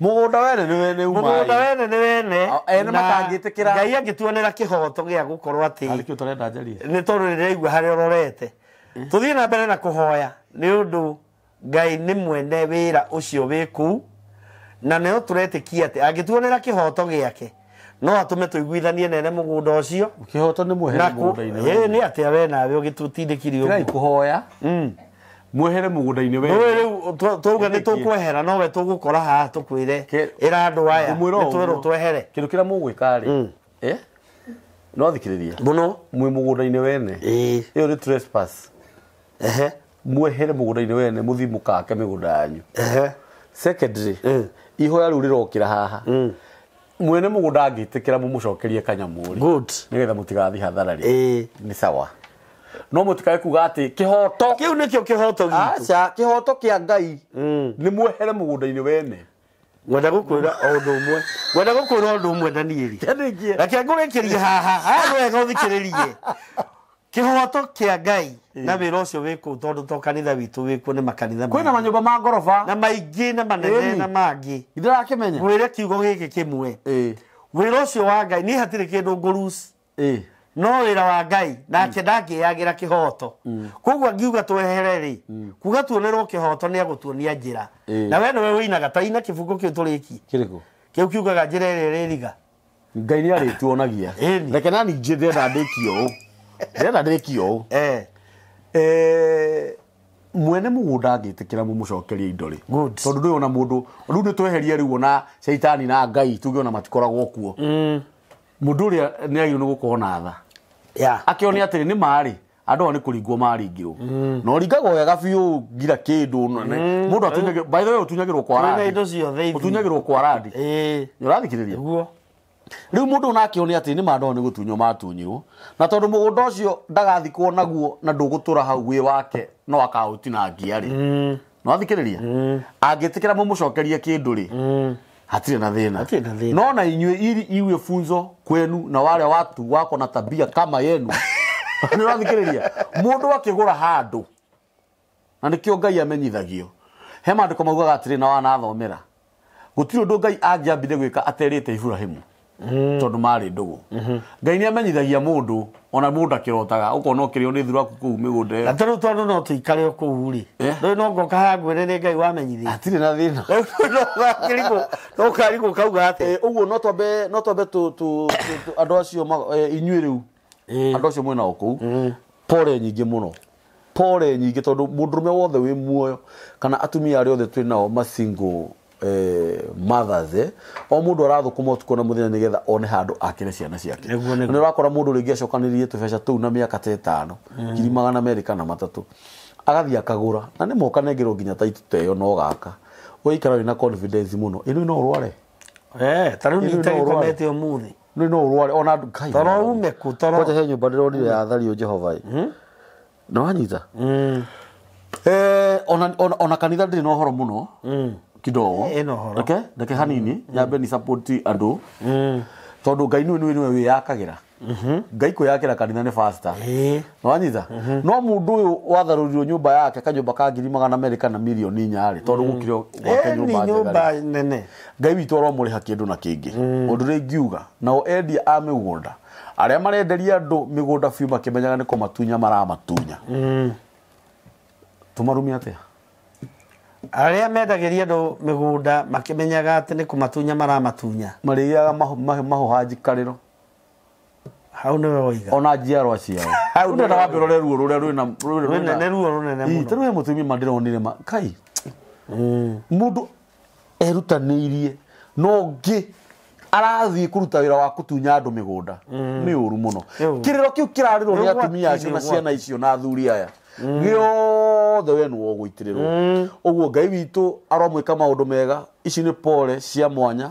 mugunda wene ni wene mugunda wene ni wene ene matangä kä ngai angituonera kihoto kä gukorwa ati a gå korwo atä nä tondå nä ndäraigua harä rorete eh. tå na mbere na kuhoya ni undu ngai ni mwene wira ucio wiku na ne o tå retä kia atä angä tuonera kä no atume me nene mugunda ucio kihoto ni mwene mugunda gå nda-inä nä atä a we nawe å ngai kuhoya mm mwehere mugundaini we rĩu twauga nĩ tũkwehera nowe kora haha tå tũkwĩre ĩra andũ aya nĩtwerwo twehere kĩndũ kĩrĩa mũgwĩka rĩ mm. no mwä må gå ndainä wene ä nĩ trespass mwehere må gå ndainä wene må kake mä gå nda yanyu mm. ihoya rä u rä rokä ra haha mm. mwene må gå mũgũnda angĩtĩkĩra mũmũcokerie kanyamũ rĩ nĩgetha mũtigathiĩ hathara rĩ nĩ sawa no mutikae kuga ati kihoto kiu nikio kihoto gitu acha kihoto kia ngai mm. ni mwehere mugundaini wene ngwenda gukwira undu umwe ngwenda gukwira undu umwe danieli reke ngurikirie haha wega uthikiririe kihoto kia ngai mm. na wira ucio wi kuu tondu to kanitha witu wi kuo ni makanitha kwina manyumba ma ngoroba na maingi na manene na mangi ndirakimenya mwire kiugo giki kimwe wira ucio wa ngai ni hatire kindu nguruci no wira wa ngai nake mm. ndangĩagira kihoto mm. koguo ngiuga twehere ri mm. kuga tuonerwo kihoto ni agutuonia njira na we nĩwe winaga ta ina kĩbuku kĩu tũrĩki kĩu kiugaga njĩra ri riga ngai ni ari tuonagia reke nani njĩthĩ na ndĩkio ũũ ndĩrenda [LAUGHS] eh eh mwene mũgũnda angĩtĩkĩra mũmũcokerie indo ri tondu ndu ona mundu ndu nĩ tweherie rĩu ona caitani na ngai tuge ona matikoragwo kuo mm ũrĩa nĩ agĩrĩirwo nĩ gũkorwo na tha akionia atä nä marä andå ao nä kå ringwo maringä rwo mm. na å ringagwo wega biå ngira kä ndå må mm. ndå å tunyagä rwo kwaraå tunyagä rwo kwarandi nä å rathikä rä ria rä u må ndå nakä one atä nä mandoo nä gå tunywo rwo na tondå må gå nda å cio ndagathikwo naguo na ndå gå tå ra hau wä wake no akaå tinangia rä mm. no athikä rä ria angä tä kä ra må må cokerie kä ndå rä hatirä na thä na nona inyuä iri iwe funzo kwenu na wale watu wako na tabia kama yenu [LAUGHS] nä rathikä rä ria må ndå akä gå ra handå na nä kä o ngai amenyithagio he mandä ko maugaga atä rä na wanathomera gå tirä å ndå ngai angäambire gwä ka aterä te iburahimu Mm-hmm. tondu mari ndugu mm-hmm. ngai ni amenyithagia mundu ona mundu akirotaga ukona ukirio ni thuraku kuu migunda iyo atari tondu no tuikare o kuu ri tondå no ngoka haya ngwire ni ngai wamenyithia atiri na thina no karigwo kauga ati uguo eh, no twambe no twambe andu acio rä u andå acio mwena kå u mm-hmm. pore nyingä må no pore nyingä tondå må ndå rå me wothe wä muoyo kana atumia arä othe twä nao macingo Eh, mothers eh, o mundu arathukuma utuku na muthenya nigetha one handu akire ciana ciake ni urakora mundu ringi acokaniririe tubeca tuu na miaka ta itano mm. ngiri magana meri kana matatu agathi akagura na ni moka nengerwo nginya ta ituteyo no gaka ũikara wĩna confidence muno inu no ũrware ta rĩu nĩitakomete ũmũthĩ rĩu no ũrware ona toro ume ku kũ torokwaja he nyũmba ndĩronire yathariũ jehova ĩ hmm? nĩ hmm. eh ona ona kanitha no horo muno mm kidogo eh, reke reke hanini mm. nyambe ni support andu mm. tondu ngai nä nä we wä yakagä ra mhm. ngai kwä yakä ra kanitha nä fasta eh. nwanyita mhm. no må ndå å yå watharå rirwo nyå mba yake kanyå mba ka ngiri magana merä kana mirioni inyarä tondå mm. gå kire gwake eh, nyå mba nene ngai witå aromå rä ha kä ndå na kä ngä å ndå rä ngiuga nao endia a mä gå nda arä a marenderia andå mä gå nda biu makä menyaga nä kå matunya maramatunya tå marumia atä arĩa mendagĩria andũ mĩgũnda makĩmenyaga atĩ nĩ kũmatunya maramatunya marĩiaga mahũha njikarĩro hau nĩwe woiga ona njiarwa ciao [LAUGHS] hau ndendaga mbĩrore ruo rũrĩa rwĩna nĩ ruo rũnene mũno tarĩu he mũtumia ma ndĩronire ma kai hmm. mũndũ erutanĩirie no ngi arathiĩ kuruta wira wa kutunya andũ migunda hmm. nĩ uru muno kiriro kiu kĩrarĩrwo ni atumia acio na ciana icio na athuri aya giothe mm. we nä rä rwo å guo ngai witå aromwä ka maå ndå mega ici nä pore cia mwanya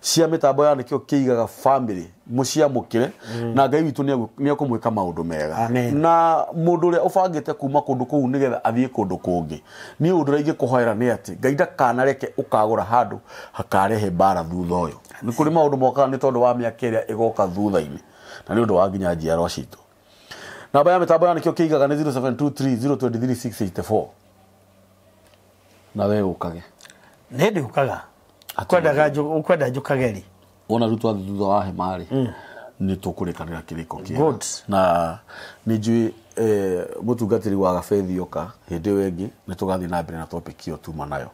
cia mä tambo ya nä kä o kä igaga bamä må ciamå kä re mm. na ngai witå nä ekå mwä ka maå ndå mega na må ndå å rä a å bangä te kuma kå ndå kå u nä getha athiä kå ndå kå ngä niä å ndå å rä a ingä kå hoera nä atä ngai ndakanareke å kagå ra handå hakarehe mbara thutha å yå nä kå rä maå ndå mokaga nä tondå wa mä aka ä rä a ä goka thutha-inä na nä å ndå wa nginya njiarwa citå namba ya mitambo kä kiigaga nä 0723023684 na we å kage nä ndä å kaga kwendaga njå kageri wona rä twathiä thutha wa hema marä mm. nä tå kå rä kanä ra kä rä ko kä na nä njå eh, må tungatä ri wa gabethi oka hä ndä ä yo ä ngä nä tå gathiä na mbere na ä yo tuma nayo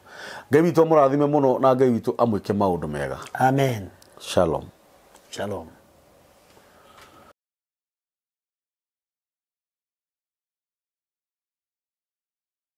ngai witå amå rathime må no na ngai witå amwä ke maå ndå mega amen shalom shalom